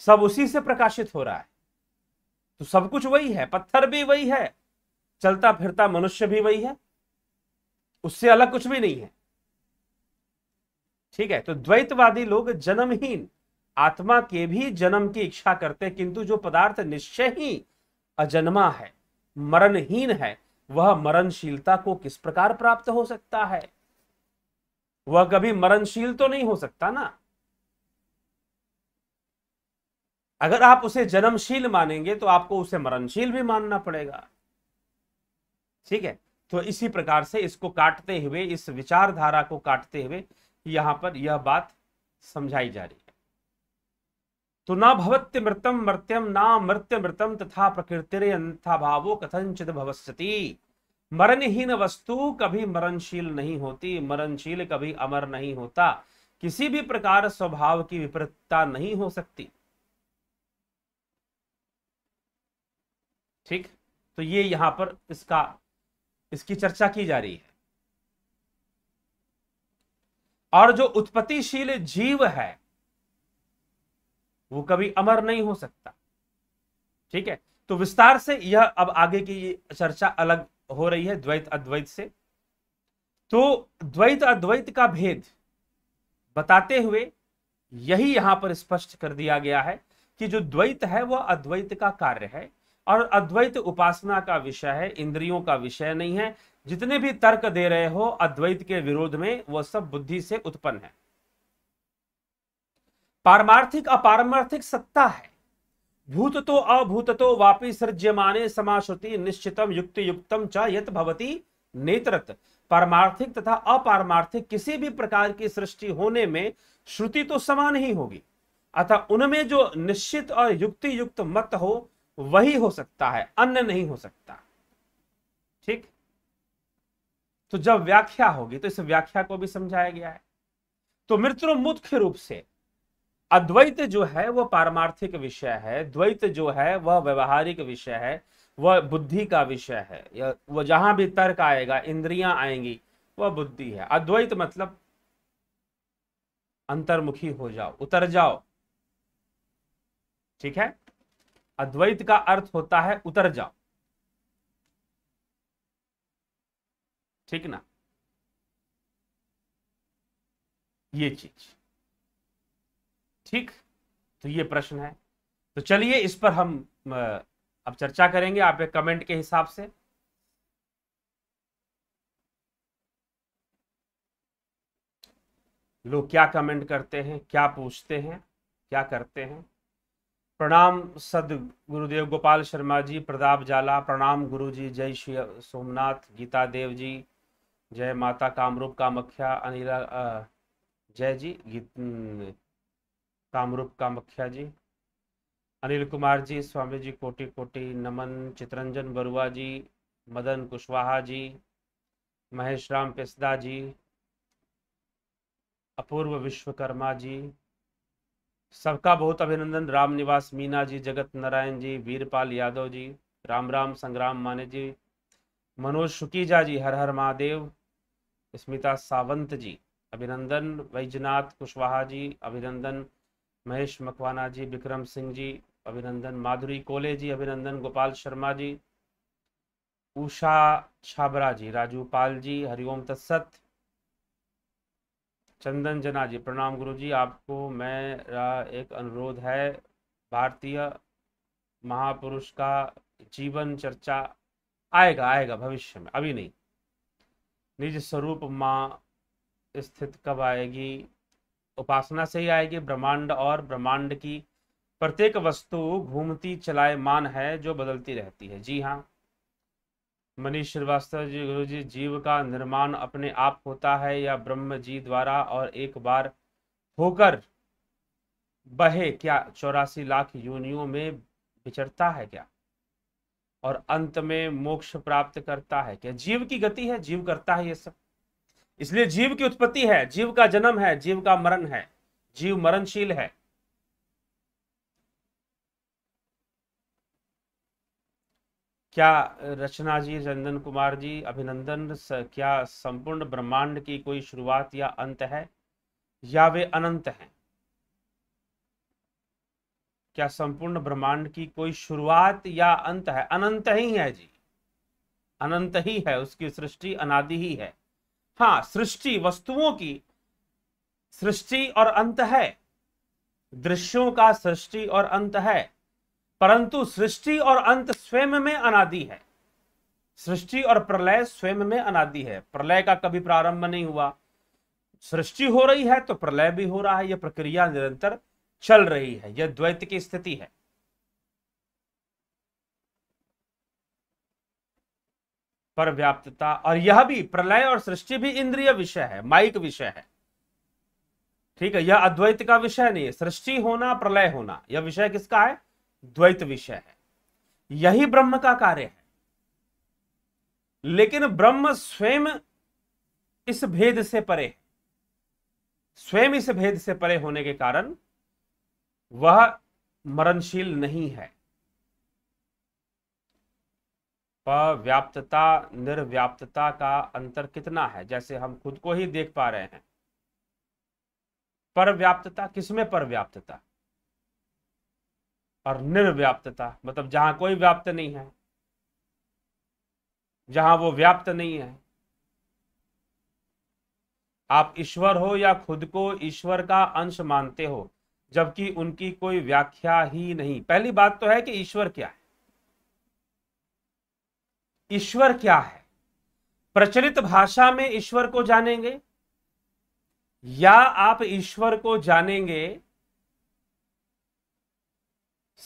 A: सब उसी से प्रकाशित हो रहा है तो सब कुछ वही है पत्थर भी वही है चलता फिरता मनुष्य भी वही है उससे अलग कुछ भी नहीं है ठीक है तो द्वैतवादी लोग जन्महीन आत्मा के भी जन्म की इच्छा करते किंतु जो पदार्थ निश्चय ही अजन्मा है मरणहीन है वह मरणशीलता को किस प्रकार प्राप्त हो सकता है वह कभी मरणशील तो नहीं हो सकता ना अगर आप उसे जन्मशील मानेंगे तो आपको उसे मरणशील भी मानना पड़ेगा ठीक है तो इसी प्रकार से इसको काटते हुए इस विचारधारा को काटते हुए यहां पर यह बात समझाई जा रही तो ना भवत्य मृतम मृत्यम ना मृत्य मृतम तथा प्रकृतिर अन्था भावो कथनचित भवस्यति मरणहीन वस्तु कभी मरणशील नहीं होती मरणशील कभी अमर नहीं होता किसी भी प्रकार स्वभाव की विपरीतता नहीं हो सकती ठीक तो ये यहां पर इसका इसकी चर्चा की जा रही है और जो उत्पत्तिशील जीव है वो कभी अमर नहीं हो सकता ठीक है तो विस्तार से यह अब आगे की चर्चा अलग हो रही है द्वैत अद्वैत से तो द्वैत अद्वैत का भेद बताते हुए यही यहां पर स्पष्ट कर दिया गया है कि जो द्वैत है वह अद्वैत का कार्य है और अद्वैत उपासना का विषय है इंद्रियों का विषय नहीं है जितने भी तर्क दे रहे हो अद्वैत के विरोध में वह सब बुद्धि से उत्पन्न है पारमार्थिक अपारमार्थिक सत्ता है भूत तो अभूत तो वापी सृज्यमाने समाश्रुति निश्चितम युक्ति युक्तम च यत भवती नेतृत्व पारमार्थिक तथा अपारमार्थिक किसी भी प्रकार की सृष्टि होने में श्रुति तो समान ही होगी अतः उनमें जो निश्चित और युक्ति युक्त मत हो वही हो सकता है अन्य नहीं हो सकता ठीक तो जब व्याख्या होगी तो इस व्याख्या को भी समझाया गया है तो मित्रों मुख्य रूप से अद्वैत जो है वह पारमार्थिक विषय है द्वैत जो है वह व्यवहारिक विषय है वह बुद्धि का विषय है वह जहां भी तर्क आएगा इंद्रियां आएंगी वह बुद्धि है अद्वैत मतलब अंतर्मुखी हो जाओ उतर जाओ ठीक है अद्वैत का अर्थ होता है उतर जाओ ठीक ना ये चीज ठीक तो ये प्रश्न है तो चलिए इस पर हम अब चर्चा करेंगे आप एक कमेंट के हिसाब से लोग क्या कमेंट करते हैं क्या पूछते हैं क्या करते हैं प्रणाम सद गुरुदेव गोपाल शर्मा जी प्रताप जाला प्रणाम गुरु जी जय श्री सोमनाथ गीता देव जी जय माता कामरूप कामख्या अनिला जय जी कामरूप कामख्या जी अनिल कुमार जी स्वामी जी कोटि कोटि नमन चितरंजन बरुआ जी मदन कुशवाहा जी महेश राम पेसदा जी अपूर्व विश्वकर्मा जी सबका बहुत अभिनंदन राम निवास मीना जी जगत नारायण जी वीरपाल यादव जी राम राम संग्राम माने जी मनोज शुकीजा जी हर हर महादेव स्मिता सावंत जी अभिनंदन वैजनाथ कुशवाहा जी अभिनंदन महेश मकवाना जी विक्रम सिंह जी अभिनंदन माधुरी कोले जी अभिनंदन गोपाल शर्मा जी उषा छाबरा जी राजू पाल जी हरिओम तत्सत चंदन जना जी प्रणाम गुरु जी आपको मेरा एक अनुरोध है भारतीय महापुरुष का जीवन चर्चा आएगा आएगा भविष्य में अभी नहीं निज स्वरूप माँ स्थित कब आएगी उपासना से ही आएगी ब्रह्मांड और ब्रह्मांड की प्रत्येक वस्तु घूमती मान है जो बदलती रहती है जी हाँ मनीष श्रीवास्तव जी गुरु जी जीव का निर्माण अपने आप होता है या ब्रह्म जी द्वारा और एक बार होकर बहे क्या चौरासी लाख योनियों में विचरता है क्या और अंत में मोक्ष प्राप्त करता है क्या जीव की गति है जीव करता है ये सब इसलिए जीव की उत्पत्ति है जीव का जन्म है जीव का मरण है जीव मरणशील है क्या रचना जी रंजन कुमार जी अभिनंदन क्या संपूर्ण ब्रह्मांड की कोई शुरुआत या अंत है या वे अनंत हैं क्या संपूर्ण ब्रह्मांड की कोई शुरुआत या अंत है अनंत ही है जी अनंत ही है उसकी सृष्टि अनादि ही है हाँ सृष्टि वस्तुओं की सृष्टि और अंत है दृश्यों का सृष्टि और अंत है परंतु सृष्टि और अंत स्वयं में अनादि है सृष्टि और प्रलय स्वयं में अनादि है प्रलय का कभी प्रारंभ नहीं हुआ सृष्टि हो रही है तो प्रलय भी हो रहा है यह प्रक्रिया निरंतर चल रही है यह द्वैत की स्थिति है पर व्याप्तता और यह भी प्रलय और सृष्टि भी इंद्रिय विषय है माइक विषय है ठीक है यह अद्वैत का विषय नहीं है सृष्टि होना प्रलय होना यह विषय किसका है द्वैत विषय है यही ब्रह्म का कार्य है लेकिन ब्रह्म स्वयं इस भेद से परे है स्वयं इस भेद से परे होने के कारण वह मरणशील नहीं है व्याप्तता निर्व्याप्तता का अंतर कितना है जैसे हम खुद को ही देख पा रहे हैं पर व्याप्तता किसमें पर व्याप्तता और निर्व्याप्तता मतलब जहां कोई व्याप्त नहीं है जहां वो व्याप्त नहीं है आप ईश्वर हो या खुद को ईश्वर का अंश मानते हो जबकि उनकी कोई व्याख्या ही नहीं पहली बात तो है कि ईश्वर क्या है ईश्वर क्या है प्रचलित भाषा में ईश्वर को जानेंगे या आप ईश्वर को जानेंगे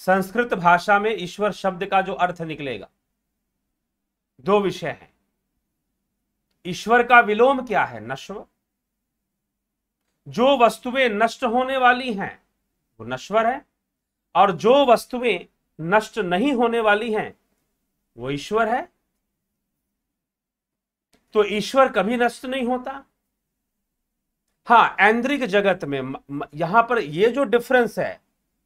A: संस्कृत भाषा में ईश्वर शब्द का जो अर्थ निकलेगा दो विषय हैं ईश्वर का विलोम क्या है नश्वर जो वस्तुएं नष्ट होने वाली हैं वो नश्वर है और जो वस्तुएं नष्ट नहीं होने वाली हैं वो ईश्वर है तो ईश्वर कभी नष्ट नहीं होता हाँ ऐन्द्रिक जगत में यहां पर यह जो डिफरेंस है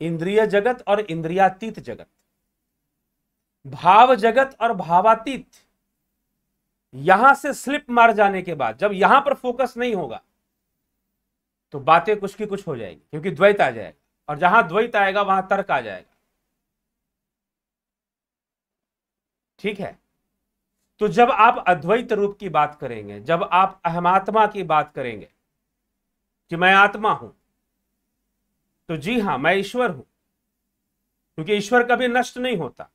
A: इंद्रिय जगत और इंद्रियातीत जगत भाव जगत और भावातीत यहां से स्लिप मार जाने के बाद जब यहां पर फोकस नहीं होगा तो बातें कुछ की कुछ हो जाएगी क्योंकि द्वैत आ जाएगा और जहां द्वैत आएगा वहां तर्क आ जाएगा ठीक है तो जब आप अद्वैत रूप की बात करेंगे जब आप अहमात्मा की बात करेंगे कि मैं आत्मा हूं तो जी हां मैं ईश्वर हूं क्योंकि ईश्वर कभी नष्ट नहीं होता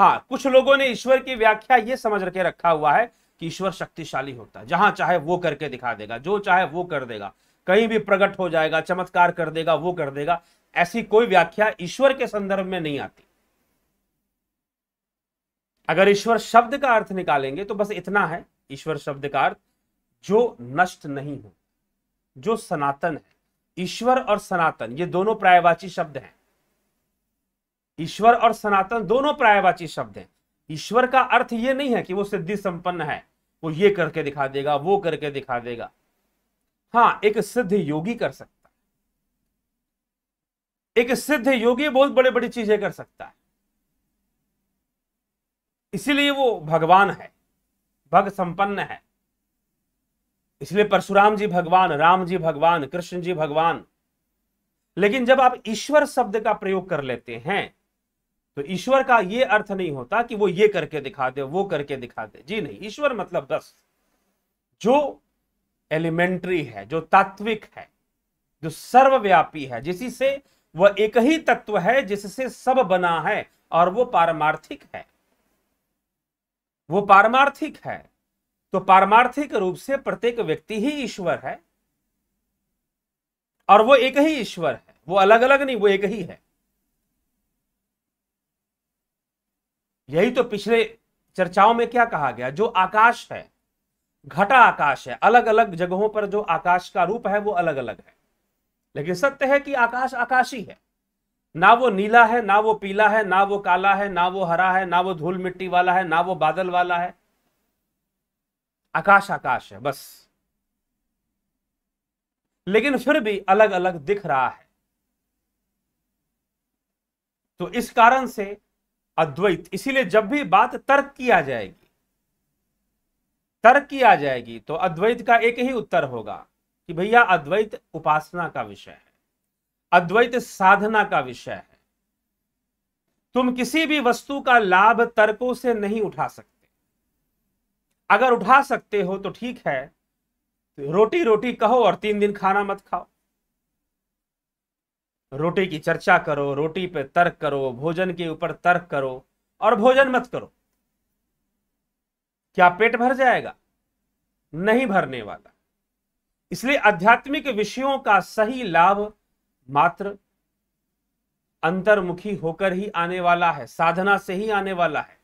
A: हाँ कुछ लोगों ने ईश्वर की व्याख्या यह समझ रखे रखा हुआ है कि ईश्वर शक्तिशाली होता है जहां चाहे वो करके दिखा देगा जो चाहे वो कर देगा कहीं भी प्रकट हो जाएगा चमत्कार कर देगा वो कर देगा ऐसी कोई व्याख्या ईश्वर के संदर्भ में नहीं आती अगर ईश्वर शब्द का अर्थ निकालेंगे तो बस इतना है ईश्वर शब्द का अर्थ जो नष्ट नहीं हो जो सनातन है ईश्वर और सनातन ये दोनों प्रायवाची शब्द हैं ईश्वर और सनातन दोनों प्रायवाची शब्द हैं ईश्वर का अर्थ ये नहीं है कि वो सिद्धि संपन्न है वो ये करके दिखा देगा वो करके दिखा देगा हाँ एक सिद्ध योगी कर सकता है एक सिद्ध योगी बहुत बड़े बड़ी चीजें कर सकता है इसीलिए वो भगवान है भग संपन्न है इसलिए परशुराम जी भगवान राम जी भगवान कृष्ण जी भगवान लेकिन जब आप ईश्वर शब्द का प्रयोग कर लेते हैं तो ईश्वर का ये अर्थ नहीं होता कि वो ये करके दिखा दे वो करके दिखा दे जी नहीं ईश्वर मतलब बस जो एलिमेंट्री है जो तात्विक है जो सर्वव्यापी है जिसी से वह एक ही तत्व है जिससे सब बना है और वो पारमार्थिक है वो पारमार्थिक है तो पारमार्थिक रूप से प्रत्येक व्यक्ति ही ईश्वर है और वो एक ही ईश्वर है वो अलग अलग नहीं वो एक ही है यही तो पिछले चर्चाओं में क्या कहा गया जो आकाश है घटा आकाश है अलग अलग जगहों पर जो आकाश का रूप है वो अलग अलग है लेकिन सत्य है कि आकाश आकाशी है ना वो नीला है ना वो पीला है ना वो काला है ना वो हरा है ना वो धूल मिट्टी वाला है ना वो बादल वाला है आकाश आकाश है बस लेकिन फिर भी अलग अलग दिख रहा है तो इस कारण से अद्वैत इसीलिए जब भी बात तर्क किया जाएगी तर्क किया जाएगी तो अद्वैत का एक ही उत्तर होगा कि भैया अद्वैत उपासना का विषय है अद्वैत साधना का विषय है तुम किसी भी वस्तु का लाभ तर्कों से नहीं उठा सकते अगर उठा सकते हो तो ठीक है तो रोटी रोटी कहो और तीन दिन खाना मत खाओ रोटी की चर्चा करो रोटी पे तर्क करो भोजन के ऊपर तर्क करो और भोजन मत करो क्या पेट भर जाएगा नहीं भरने वाला इसलिए आध्यात्मिक विषयों का सही लाभ मात्र अंतर्मुखी होकर ही आने वाला है साधना से ही आने वाला है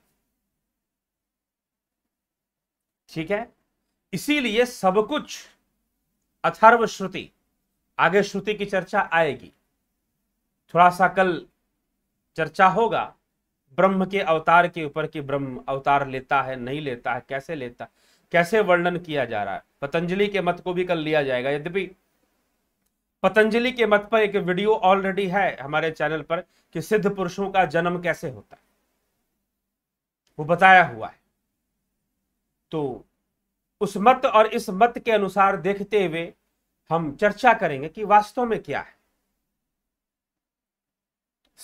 A: ठीक है इसीलिए सब कुछ अथर्व श्रुति आगे श्रुति की चर्चा आएगी थोड़ा सा कल चर्चा होगा ब्रह्म के अवतार के ऊपर कि ब्रह्म अवतार लेता है नहीं लेता है कैसे लेता कैसे वर्णन किया जा रहा है पतंजलि के मत को भी कल लिया जाएगा यद्यपि पतंजलि के मत पर एक वीडियो ऑलरेडी है हमारे चैनल पर कि सिद्ध पुरुषों का जन्म कैसे होता है वो बताया हुआ है तो उस मत और इस मत के अनुसार देखते हुए हम चर्चा करेंगे कि वास्तव में क्या है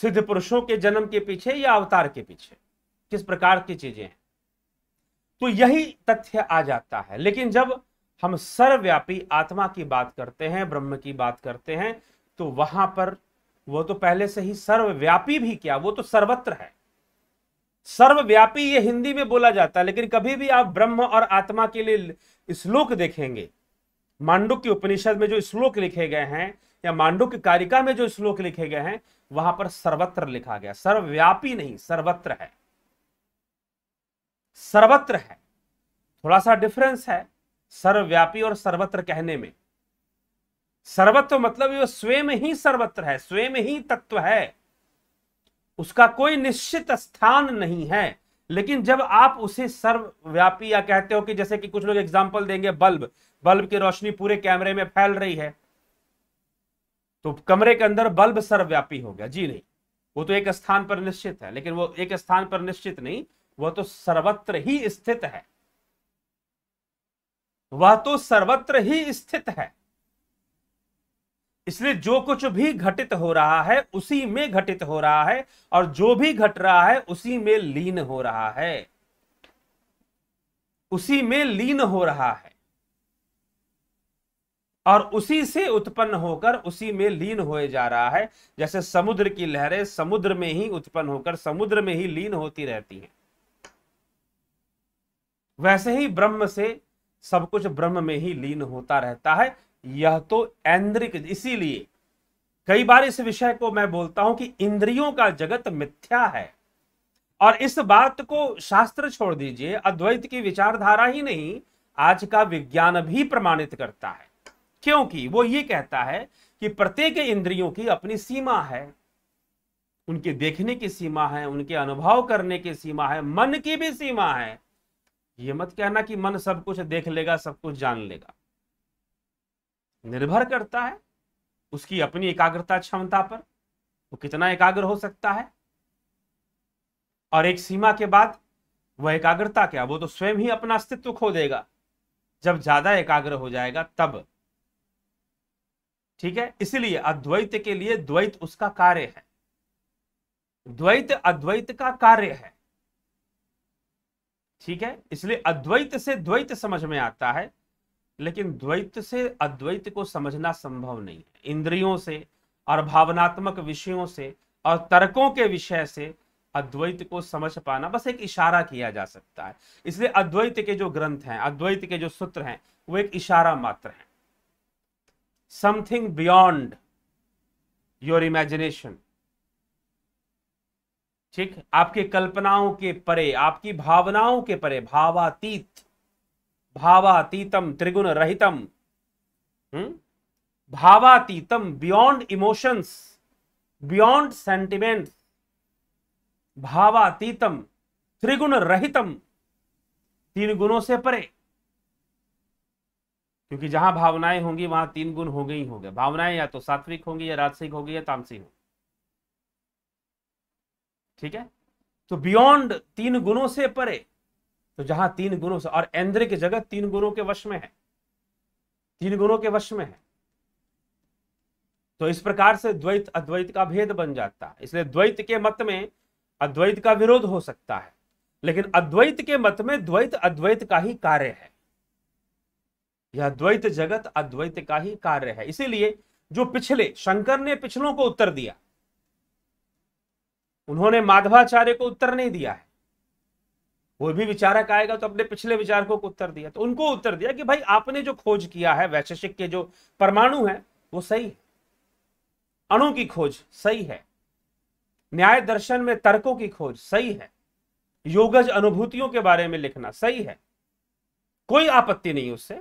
A: सिद्ध पुरुषों के जन्म के पीछे या अवतार के पीछे किस प्रकार की चीजें हैं तो यही तथ्य आ जाता है लेकिन जब हम सर्वव्यापी आत्मा की बात करते हैं ब्रह्म की बात करते हैं तो वहां पर वो तो पहले से ही सर्वव्यापी भी क्या वो तो सर्वत्र है सर्वव्यापी ये हिंदी में बोला जाता है लेकिन कभी भी आप ब्रह्म और आत्मा के लिए श्लोक देखेंगे मांडू के उपनिषद में जो श्लोक लिखे गए हैं या मांडू की कारिका में जो श्लोक लिखे गए हैं वहां पर सर्वत्र लिखा गया सर्वव्यापी नहीं सर्वत्र है सर्वत्र है थोड़ा सा डिफरेंस है सर्वव्यापी और सर्वत्र कहने में सर्वत्व मतलब वो स्वयं ही सर्वत्र है स्वयं ही तत्व है उसका कोई निश्चित स्थान नहीं है लेकिन जब आप उसे सर्वव्यापी या कहते हो कि जैसे कि कुछ लोग एग्जाम्पल देंगे बल्ब बल्ब की रोशनी पूरे कैमरे में फैल रही है तो कमरे के अंदर बल्ब सर्वव्यापी हो गया जी नहीं वो तो एक स्थान पर निश्चित है लेकिन वो एक स्थान पर निश्चित नहीं वह तो सर्वत्र ही स्थित है वह तो सर्वत्र ही स्थित है इसलिए जो कुछ भी घटित हो रहा है उसी में घटित हो रहा है और जो भी घट रहा है उसी में लीन हो रहा है उसी में लीन हो रहा है और उसी से उत्पन्न होकर उसी में लीन होए जा रहा है जैसे समुद्र की लहरें समुद्र में ही उत्पन्न होकर समुद्र में ही लीन होती रहती हैं वैसे ही ब्रह्म से सब कुछ ब्रह्म में ही लीन होता रहता है यह तो ऐन्द्रिक इसीलिए कई बार इस विषय को मैं बोलता हूं कि इंद्रियों का जगत मिथ्या है और इस बात को शास्त्र छोड़ दीजिए अद्वैत की विचारधारा ही नहीं आज का विज्ञान भी प्रमाणित करता है क्योंकि वो ये कहता है कि प्रत्येक इंद्रियों की अपनी सीमा है उनके देखने की सीमा है उनके अनुभव करने की सीमा है मन की भी सीमा है ये मत कहना कि मन सब कुछ देख लेगा सब कुछ जान लेगा निर्भर करता है उसकी अपनी एकाग्रता क्षमता पर वो कितना एकाग्र हो सकता है और एक सीमा के बाद वह एकाग्रता क्या वो तो स्वयं ही अपना अस्तित्व खो देगा जब ज्यादा एकाग्र हो जाएगा तब ठीक है इसलिए अद्वैत के लिए द्वैत उसका कार्य है द्वैत अद्वैत का कार्य है ठीक है इसलिए अद्वैत से द्वैत समझ में आता है लेकिन द्वैत से अद्वैत को समझना संभव नहीं है इंद्रियों से और भावनात्मक विषयों से और तर्कों के विषय से अद्वैत को समझ पाना बस एक इशारा किया जा सकता है इसलिए अद्वैत के जो ग्रंथ हैं अद्वैत के जो सूत्र हैं वो एक इशारा मात्र है समथिंग बियॉन्ड योर इमेजिनेशन ठीक आपके कल्पनाओं के परे आपकी भावनाओं के परे भावातीत भावातीतम त्रिगुण रहितम हम्म? भावातीतम बियॉन्ड इमोशंस बियॉन्ड सेंटिमेंट भावातीतम त्रिगुण रहितम तीन गुणों से परे क्योंकि जहां भावनाएं होंगी वहां तीन गुण होंगे ही होंगे भावनाएं या तो सात्विक होंगी या राजसिक होगी या तामसिक होगी ठीक है तो बियॉन्ड तीन गुणों से परे तो जहां तीन गुणों से और इंद्र की जगह तीन गुणों के वश में है तीन गुणों के वश में है तो इस प्रकार से द्वैत अद्वैत का भेद बन जाता है इसलिए द्वैत के मत में अद्वैत का विरोध हो सकता है लेकिन अद्वैत के मत में द्वैत अद्वैत का ही कार्य है यह द्वैत जगत अद्वैत का ही कार्य है इसीलिए जो पिछले शंकर ने पिछलों को उत्तर दिया उन्होंने माधवाचार्य को उत्तर नहीं दिया है कोई भी विचारक आएगा तो अपने पिछले विचारकों को उत्तर दिया तो उनको उत्तर दिया कि भाई आपने जो खोज किया है वैशेषिक के जो परमाणु है वो सही है अणु की खोज सही है न्याय दर्शन में तर्कों की खोज सही है योगज अनुभूतियों के बारे में लिखना सही है कोई आपत्ति नहीं उससे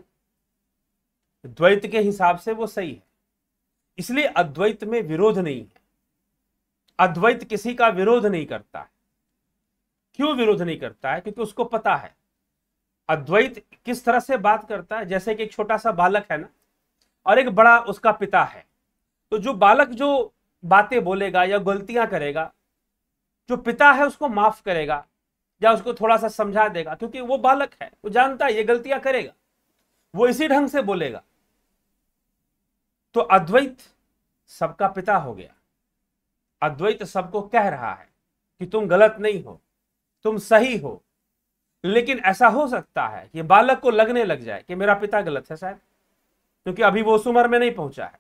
A: द्वैत के हिसाब से वो सही है इसलिए अद्वैत में विरोध नहीं है अद्वैत किसी का विरोध नहीं करता है क्यों विरोध नहीं करता है क्योंकि उसको पता है अद्वैत किस तरह से बात करता है जैसे कि एक छोटा सा बालक है ना और एक बड़ा उसका पिता है तो जो बालक जो बातें बोलेगा या गलतियां करेगा जो पिता है उसको माफ करेगा या उसको थोड़ा सा समझा देगा क्योंकि वो बालक है वो जानता है ये गलतियां करेगा वो इसी ढंग से बोलेगा तो अद्वैत सबका पिता हो गया अद्वैत सबको कह रहा है कि तुम गलत नहीं हो तुम सही हो लेकिन ऐसा हो सकता है कि बालक को लगने लग जाए कि मेरा पिता गलत है शायद क्योंकि अभी वो उस उम्र में नहीं पहुंचा है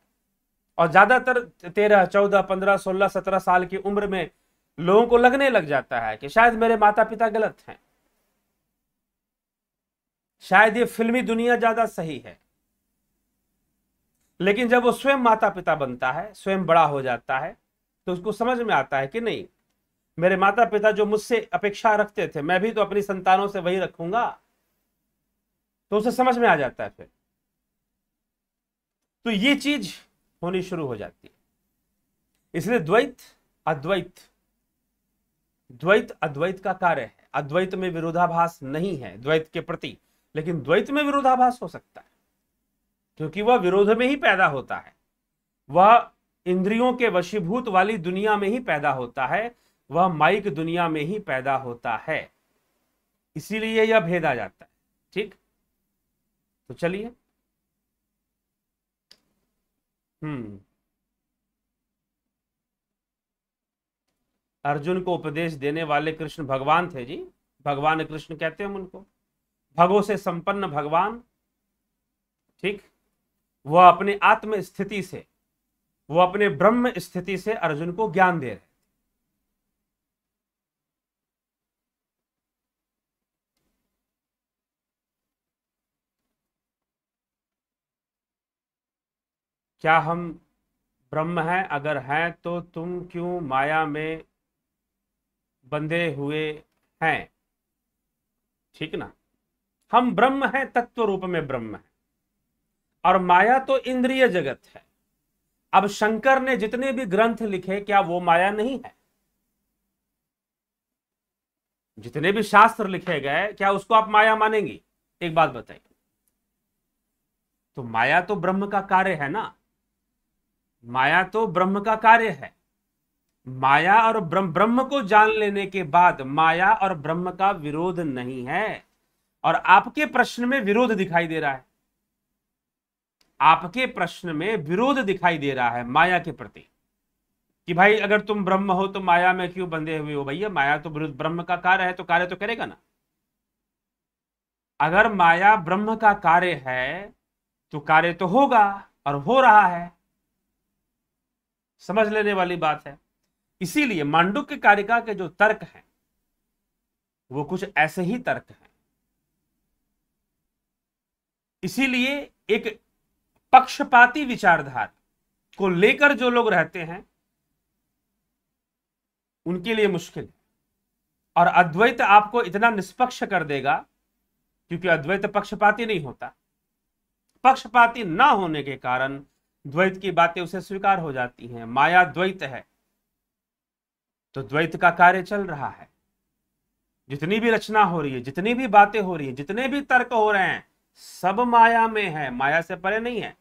A: और ज्यादातर तेरह चौदह पंद्रह सोलह सत्रह साल की उम्र में लोगों को लगने लग जाता है कि शायद मेरे माता पिता गलत हैं शायद ये फिल्मी दुनिया ज्यादा सही है लेकिन जब वो स्वयं माता पिता बनता है स्वयं बड़ा हो जाता है तो उसको समझ में आता है कि नहीं मेरे माता पिता जो मुझसे अपेक्षा रखते थे मैं भी तो अपनी संतानों से वही रखूंगा तो उसे समझ में आ जाता है फिर तो ये चीज होनी शुरू हो जाती है इसलिए द्वैत अद्वैत द्वैत अद्वैत का कार्य है अद्वैत में विरोधाभास नहीं है द्वैत के प्रति लेकिन द्वैत में विरोधाभास हो सकता है क्योंकि वह विरोध में ही पैदा होता है वह इंद्रियों के वशीभूत वाली दुनिया में ही पैदा होता है वह माइक दुनिया में ही पैदा होता है इसीलिए यह भेद आ जाता है ठीक तो चलिए हम्म अर्जुन को उपदेश देने वाले कृष्ण भगवान थे जी भगवान कृष्ण कहते हैं हम उनको भगो से संपन्न भगवान ठीक वह अपने आत्म स्थिति से वो अपने ब्रह्म स्थिति से अर्जुन को ज्ञान दे रहे क्या हम ब्रह्म हैं अगर हैं तो तुम क्यों माया में बंधे हुए हैं ठीक ना हम ब्रह्म हैं तत्व रूप में ब्रह्म हैं और माया तो इंद्रिय जगत है अब शंकर ने जितने भी ग्रंथ लिखे क्या वो माया नहीं है जितने भी शास्त्र लिखे गए क्या उसको आप माया मानेंगी एक बात बताइए तो माया तो ब्रह्म का कार्य है ना माया तो ब्रह्म का कार्य है माया और ब्रह्म ब्रह्म को जान लेने के बाद माया और ब्रह्म का विरोध नहीं है और आपके प्रश्न में विरोध दिखाई दे रहा है आपके प्रश्न में विरोध दिखाई दे रहा है माया के प्रति कि भाई अगर तुम ब्रह्म हो तो माया में क्यों बंधे हुए हो भैया माया तो विरुद्ध ब्रह्म का कार्य है तो कार्य तो करेगा ना अगर माया ब्रह्म का कार्य है तो कार्य तो होगा और हो रहा है समझ लेने वाली बात है इसीलिए मांडुक के कारिका के जो तर्क हैं वो कुछ ऐसे ही तर्क हैं इसीलिए एक पक्षपाती विचारधारा को लेकर जो लोग रहते हैं उनके लिए मुश्किल और अद्वैत आपको इतना निष्पक्ष कर देगा क्योंकि अद्वैत पक्षपाती नहीं होता पक्षपाती ना होने के कारण द्वैत की बातें उसे स्वीकार हो जाती हैं माया द्वैत है तो द्वैत का कार्य चल रहा है जितनी भी रचना हो रही है जितनी भी बातें हो रही है जितने भी तर्क हो रहे हैं सब माया में है माया से परे नहीं है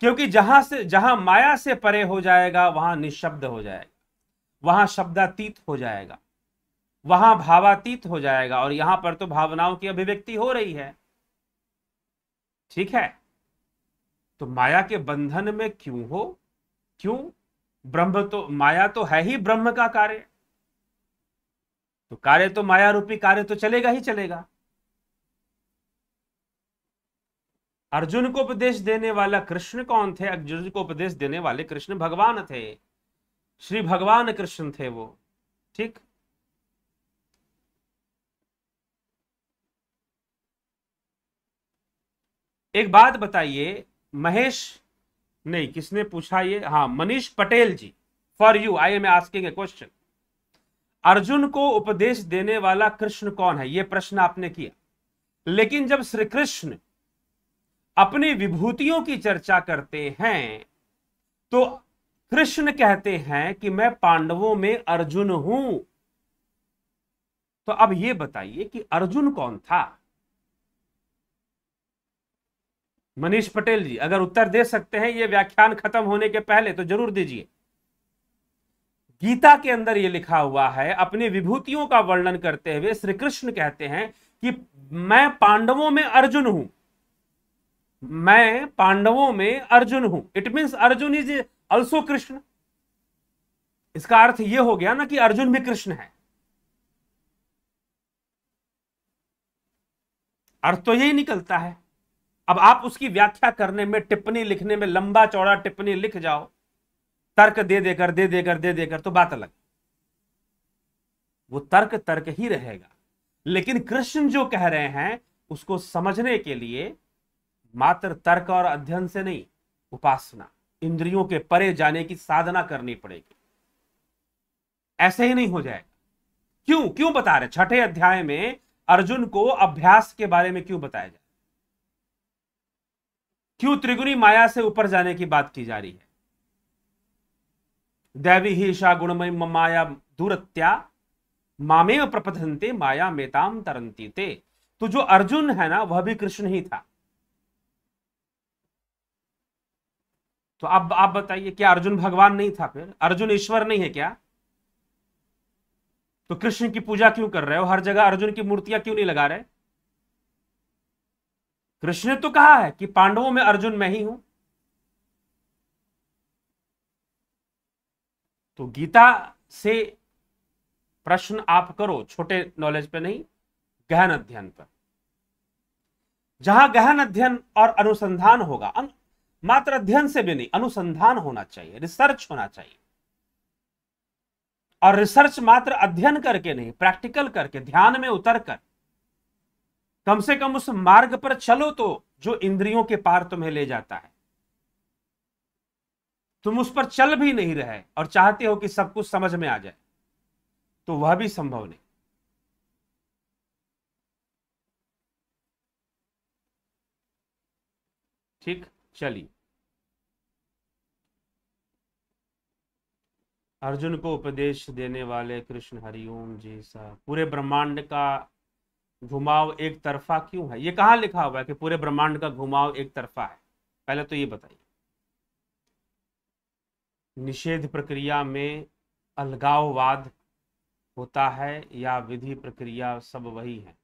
A: क्योंकि जहां से जहां माया से परे हो जाएगा वहां निशब्द हो जाएगा वहां शब्दातीत हो जाएगा वहां भावातीत हो जाएगा और यहां पर तो भावनाओं की अभिव्यक्ति हो रही है ठीक है तो माया के बंधन में क्यों हो क्यों ब्रह्म तो माया तो है ही ब्रह्म का कार्य तो कार्य तो माया रूपी कार्य तो चलेगा ही चलेगा अर्जुन को उपदेश देने वाला कृष्ण कौन थे अर्जुन को उपदेश देने वाले कृष्ण भगवान थे श्री भगवान कृष्ण थे वो ठीक एक बात बताइए महेश नहीं किसने पूछा ये हाँ Manish Patel ji for you I am asking a question Arjun को उपदेश देने वाला कृष्ण कौन है ये प्रश्न आपने किया लेकिन जब श्री कृष्ण अपनी विभूतियों की चर्चा करते हैं तो कृष्ण कहते हैं कि मैं पांडवों में अर्जुन हूं तो अब यह बताइए कि अर्जुन कौन था मनीष पटेल जी अगर उत्तर दे सकते हैं यह व्याख्यान खत्म होने के पहले तो जरूर दीजिए गीता के अंदर यह लिखा हुआ है अपनी विभूतियों का वर्णन करते हुए श्री कृष्ण कहते हैं कि मैं पांडवों में अर्जुन हूं मैं पांडवों में अर्जुन हूं it mean Arjun is also Krishna इसका अर्थ यह हो गया ना कि अर्जुन भी कृष्ण है अर्थ तो यही निकलता है अब आप उसकी व्याख्या करने में टिप्पणी लिखने में लंबा चौड़ा टिप्पणी लिख जाओ तर्क दे देकर दे देकर दे देकर तो बात अलग वो तर्क तर्क ही रहेगा लेकिन कृष्ण जो कह रहे हैं उसको समझने के लिए मात्र तर्क और अध्ययन से नहीं उपासना इंद्रियों के परे जाने की साधना करनी पड़ेगी ऐसे ही नहीं हो जाएगा क्यों क्यों बता रहे छठे अध्याय में अर्जुन को अभ्यास के बारे में क्यों बताया जाए क्यों त्रिगुणी माया से ऊपर जाने की बात की जा रही है दैवी ही ईशा गुणमय माया दूरत्या मामे प्रपथनते माया मेताम तरंती ते तो जो अर्जुन है ना वह भी कृष्ण ही था तो अब आप बताइए क्या अर्जुन भगवान नहीं था फिर अर्जुन ईश्वर नहीं है क्या तो कृष्ण की पूजा क्यों कर रहे हो हर जगह अर्जुन की मूर्तियां क्यों नहीं लगा रहे कृष्ण ने तो कहा है कि पांडवों में अर्जुन मैं ही हूं तो गीता से प्रश्न आप करो छोटे नॉलेज पे नहीं गहन अध्ययन पर जहां गहन अध्ययन और अनुसंधान होगा मात्र अध्ययन से भी नहीं अनुसंधान होना चाहिए रिसर्च होना चाहिए और रिसर्च मात्र अध्ययन करके नहीं प्रैक्टिकल करके ध्यान में उतर कर कम से कम उस मार्ग पर चलो तो जो इंद्रियों के पार तुम्हें ले जाता है तुम उस पर चल भी नहीं रहे और चाहते हो कि सब कुछ समझ में आ जाए तो वह भी संभव नहीं ठीक चली अर्जुन को उपदेश देने वाले कृष्ण हरिओम जी सा पूरे ब्रह्मांड का घुमाव एक तरफा क्यों है ये कहा लिखा हुआ है कि पूरे ब्रह्मांड का घुमाव एक तरफा है पहले तो ये बताइए निषेध प्रक्रिया में अलगाववाद होता है या विधि प्रक्रिया सब वही है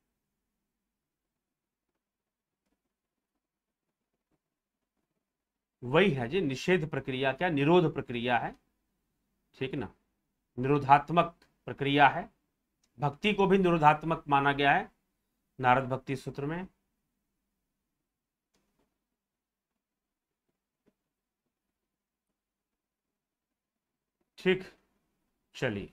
A: वही है जी निषेध प्रक्रिया क्या निरोध प्रक्रिया है ठीक ना निरोधात्मक प्रक्रिया है भक्ति को भी निरोधात्मक माना गया है नारद भक्ति सूत्र में ठीक चलिए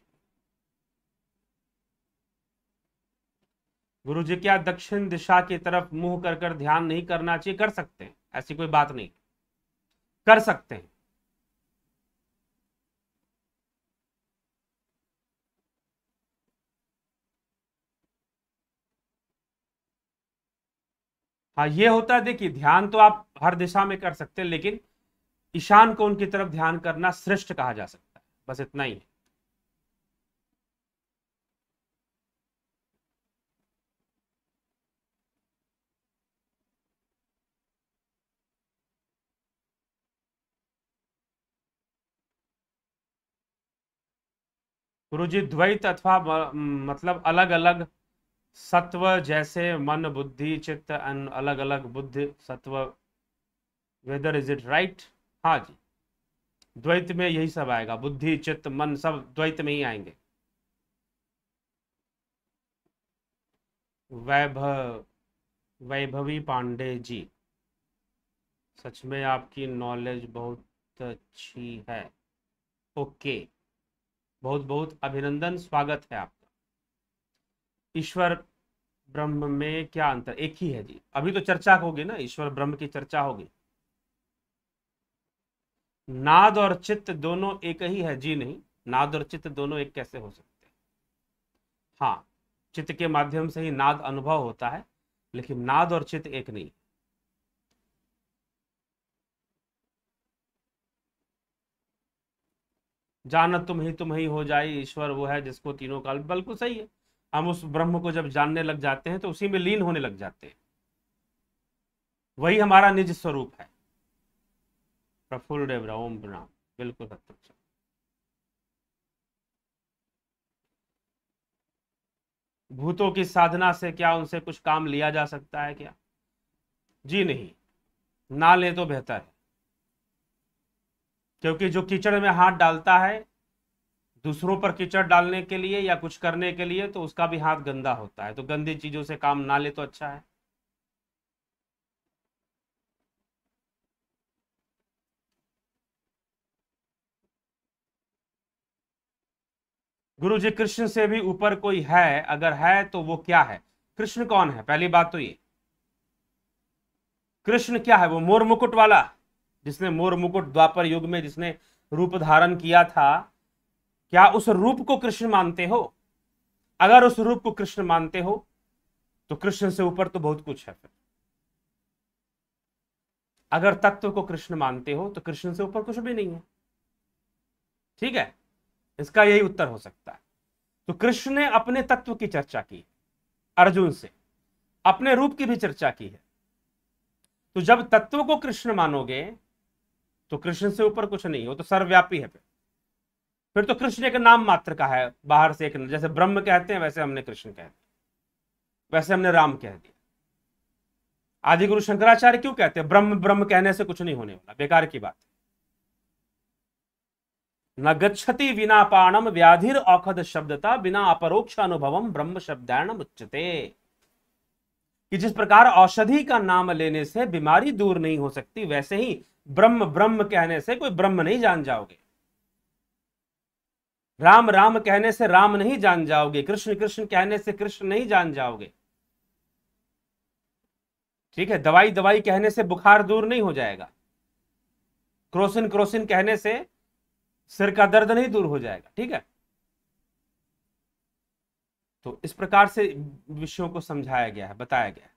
A: गुरु जी क्या दक्षिण दिशा की तरफ मुंह कर कर ध्यान नहीं करना चाहिए कर सकते हैं ऐसी कोई बात नहीं कर सकते हैं हाँ ये होता है देखिए ध्यान तो आप हर दिशा में कर सकते हैं लेकिन ईशान को उनकी तरफ ध्यान करना श्रेष्ठ कहा जा सकता है बस इतना ही है गुरु जी द्वैत अथवा मतलब अलग अलग सत्व जैसे मन बुद्धि चित्त एंड अलग अलग बुद्ध सत्व वेदर इज इट राइट हाँ जी द्वैत में यही सब आएगा बुद्धि चित्त मन सब द्वैत में ही आएंगे वैभव वैभवी पांडे जी सच में आपकी नॉलेज बहुत अच्छी है ओके okay. बहुत बहुत अभिनंदन स्वागत है आपका ईश्वर ब्रह्म में क्या अंतर एक ही है जी अभी तो चर्चा होगी ना ईश्वर ब्रह्म की चर्चा होगी नाद और चित्त दोनों एक ही है जी नहीं नाद और चित्त दोनों एक कैसे हो सकते हैं हाँ चित्त के माध्यम से ही नाद अनुभव होता है लेकिन नाद और चित्त एक नहीं जानत तुम ही तुम ही हो जाए ईश्वर वो है जिसको तीनों काल बिल्कुल सही है हम उस ब्रह्म को जब जानने लग जाते हैं तो उसी में लीन होने लग जाते हैं वही हमारा निज स्वरूप है प्रफुल्ल देव ओम प्रणाम बिल्कुल सत्य भूतों की साधना से क्या उनसे कुछ काम लिया जा सकता है क्या जी नहीं ना ले तो बेहतर है क्योंकि जो कीचड़ में हाथ डालता है दूसरों पर कीचड़ डालने के लिए या कुछ करने के लिए तो उसका भी हाथ गंदा होता है तो गंदी चीजों से काम ना ले तो अच्छा है गुरु जी कृष्ण से भी ऊपर कोई है अगर है तो वो क्या है कृष्ण कौन है पहली बात तो ये कृष्ण क्या है वो मोर मुकुट वाला जिसने मोर मुकुट द्वापर युग में जिसने रूप धारण किया था क्या उस रूप को कृष्ण मानते हो अगर उस रूप को कृष्ण मानते हो तो कृष्ण से ऊपर तो बहुत कुछ है फिर अगर तत्व को कृष्ण मानते हो तो कृष्ण से ऊपर कुछ भी नहीं है ठीक है इसका यही उत्तर हो सकता है तो कृष्ण ने अपने तत्व की चर्चा की अर्जुन से अपने रूप की भी चर्चा की है तो जब तत्व को कृष्ण मानोगे तो कृष्ण से ऊपर कुछ नहीं हो तो सर्वव्यापी है फिर फिर तो कृष्ण एक नाम मात्र का है बाहर से एक जैसे ब्रह्म कहते हैं वैसे हमने कृष्ण कह दिया वैसे हमने राम कह दिया आदि गुरु शंकराचार्य क्यों कहते हैं ब्रह्म ब्रह्म कहने से कुछ नहीं होने वाला बेकार की बात न गच्छति बिना पाणम व्याधिर औखद शब्दता बिना अपरोक्ष अनुभवम ब्रह्म शब्दायण उच्चते कि जिस प्रकार औषधि का नाम लेने से बीमारी दूर नहीं हो सकती वैसे ही ब्रह्म ब्रह्म कहने से कोई ब्रह्म नहीं जान जाओगे राम राम कहने से राम नहीं जान जाओगे कृष्ण कृष्ण कहने से कृष्ण नहीं जान जाओगे ठीक है दवाई दवाई कहने से बुखार दूर नहीं हो जाएगा क्रोसिन क्रोसिन कहने से सिर का दर्द नहीं दूर हो जाएगा ठीक है तो इस प्रकार से विषयों को समझाया गया है बताया गया है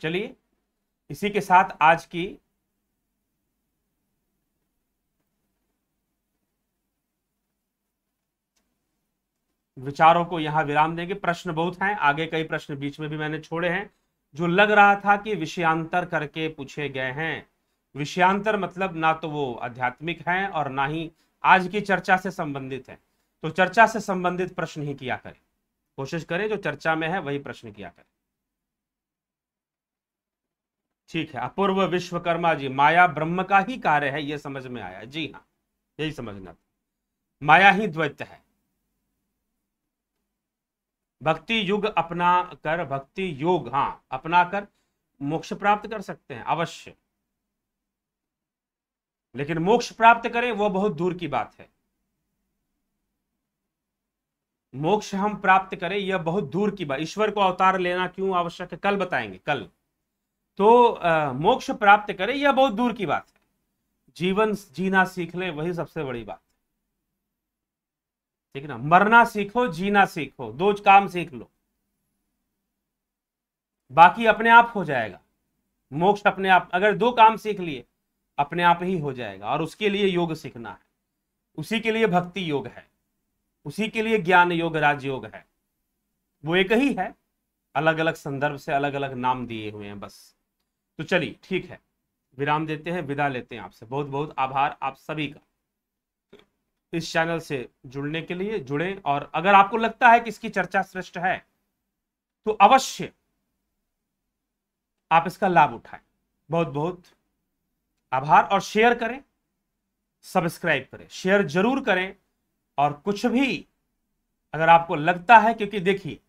A: चलिए इसी के साथ आज की विचारों को यहां विराम देंगे प्रश्न बहुत हैं आगे कई प्रश्न बीच में भी मैंने छोड़े हैं जो लग रहा था कि विषयांतर करके पूछे गए हैं विषयांतर मतलब ना तो वो आध्यात्मिक है और ना ही आज की चर्चा से संबंधित है तो चर्चा से संबंधित प्रश्न ही किया करें कोशिश करें जो चर्चा में है वही प्रश्न किया करें ठीक है अपूर्व विश्वकर्मा जी माया ब्रह्म का ही कार्य है यह समझ में आया जी हाँ यही समझना माया ही द्वैत है भक्ति युग अपना कर भक्ति योग हाँ अपना कर मोक्ष प्राप्त कर सकते हैं अवश्य लेकिन मोक्ष प्राप्त करें वह बहुत दूर की बात है मोक्ष हम प्राप्त करें यह बहुत दूर की बात ईश्वर को अवतार लेना क्यों आवश्यक है कल बताएंगे कल तो आ, मोक्ष प्राप्त करे यह बहुत दूर की बात है जीवन जीना सीख ले वही सबसे बड़ी बात है ठीक ना मरना सीखो जीना सीखो दो काम सीख लो बाकी अपने आप हो जाएगा मोक्ष अपने आप अगर दो काम सीख लिए अपने आप ही हो जाएगा और उसके लिए योग सीखना है उसी के लिए भक्ति योग है उसी के लिए ज्ञान योग राजयोग है वो एक ही है अलग अलग संदर्भ से अलग अलग नाम दिए हुए हैं बस तो चलिए ठीक है विराम देते हैं विदा लेते हैं आपसे बहुत बहुत आभार आप सभी का इस चैनल से जुड़ने के लिए जुड़े और अगर आपको लगता है कि इसकी चर्चा श्रेष्ठ है तो अवश्य आप इसका लाभ उठाएं बहुत बहुत आभार और शेयर करें सब्सक्राइब करें शेयर जरूर करें और कुछ भी अगर आपको लगता है क्योंकि देखिए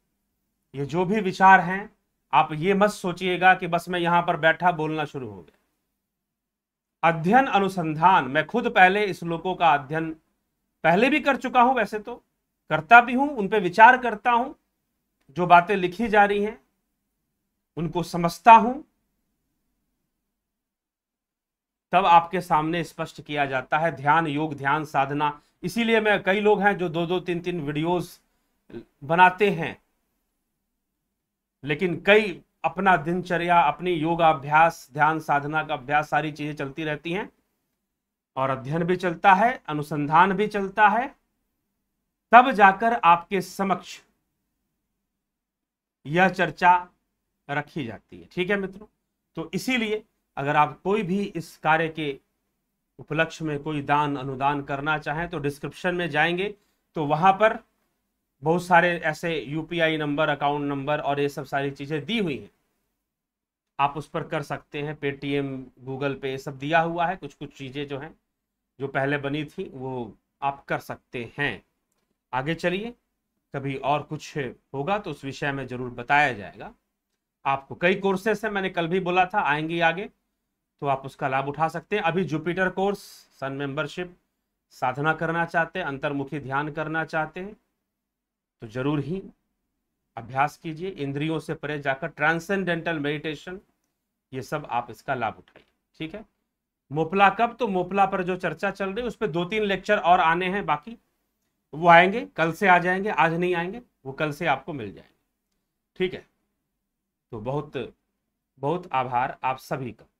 A: ये जो भी विचार हैं आप ये मत सोचिएगा कि बस मैं यहां पर बैठा बोलना शुरू हो गया अध्ययन अनुसंधान मैं खुद पहले श्लोकों का अध्ययन पहले भी कर चुका हूं वैसे तो करता भी हूं उन पर विचार करता हूं जो बातें लिखी जा रही हैं उनको समझता हूं तब आपके सामने स्पष्ट किया जाता है ध्यान योग ध्यान साधना इसीलिए मैं कई लोग हैं जो दो दो तीन तीन वीडियोस बनाते हैं लेकिन कई अपना दिनचर्या अपनी योगाभ्यास ध्यान साधना का अभ्यास सारी चीजें चलती रहती हैं और अध्ययन भी चलता है अनुसंधान भी चलता है तब जाकर आपके समक्ष यह चर्चा रखी जाती है ठीक है मित्रों तो इसीलिए अगर आप कोई भी इस कार्य के उपलक्ष्य में कोई दान अनुदान करना चाहें तो डिस्क्रिप्शन में जाएंगे तो वहां पर बहुत सारे ऐसे यूपीआई नंबर अकाउंट नंबर और ये सब सारी चीज़ें दी हुई हैं आप उस पर कर सकते हैं पेटीएम गूगल पे ये सब दिया हुआ है कुछ कुछ चीज़ें जो हैं जो पहले बनी थी वो आप कर सकते हैं आगे चलिए कभी और कुछ होगा तो उस विषय में ज़रूर बताया जाएगा आपको कई कोर्सेस हैं मैंने कल भी बोला था आएंगे आगे तो आप उसका लाभ उठा सकते हैं अभी जुपिटर कोर्स सन मेंबरशिप साधना करना चाहते हैं अंतर्मुखी ध्यान करना चाहते हैं तो जरूर ही अभ्यास कीजिए इंद्रियों से परे जाकर ट्रांसेंडेंटल मेडिटेशन ये सब आप इसका लाभ उठाइए ठीक है मोपला कब तो मोपला पर जो चर्चा चल रही है उस पर दो तीन लेक्चर और आने हैं बाकी वो आएंगे कल से आ जाएंगे आज नहीं आएंगे वो कल से आपको मिल जाएंगे ठीक है तो बहुत बहुत आभार आप सभी का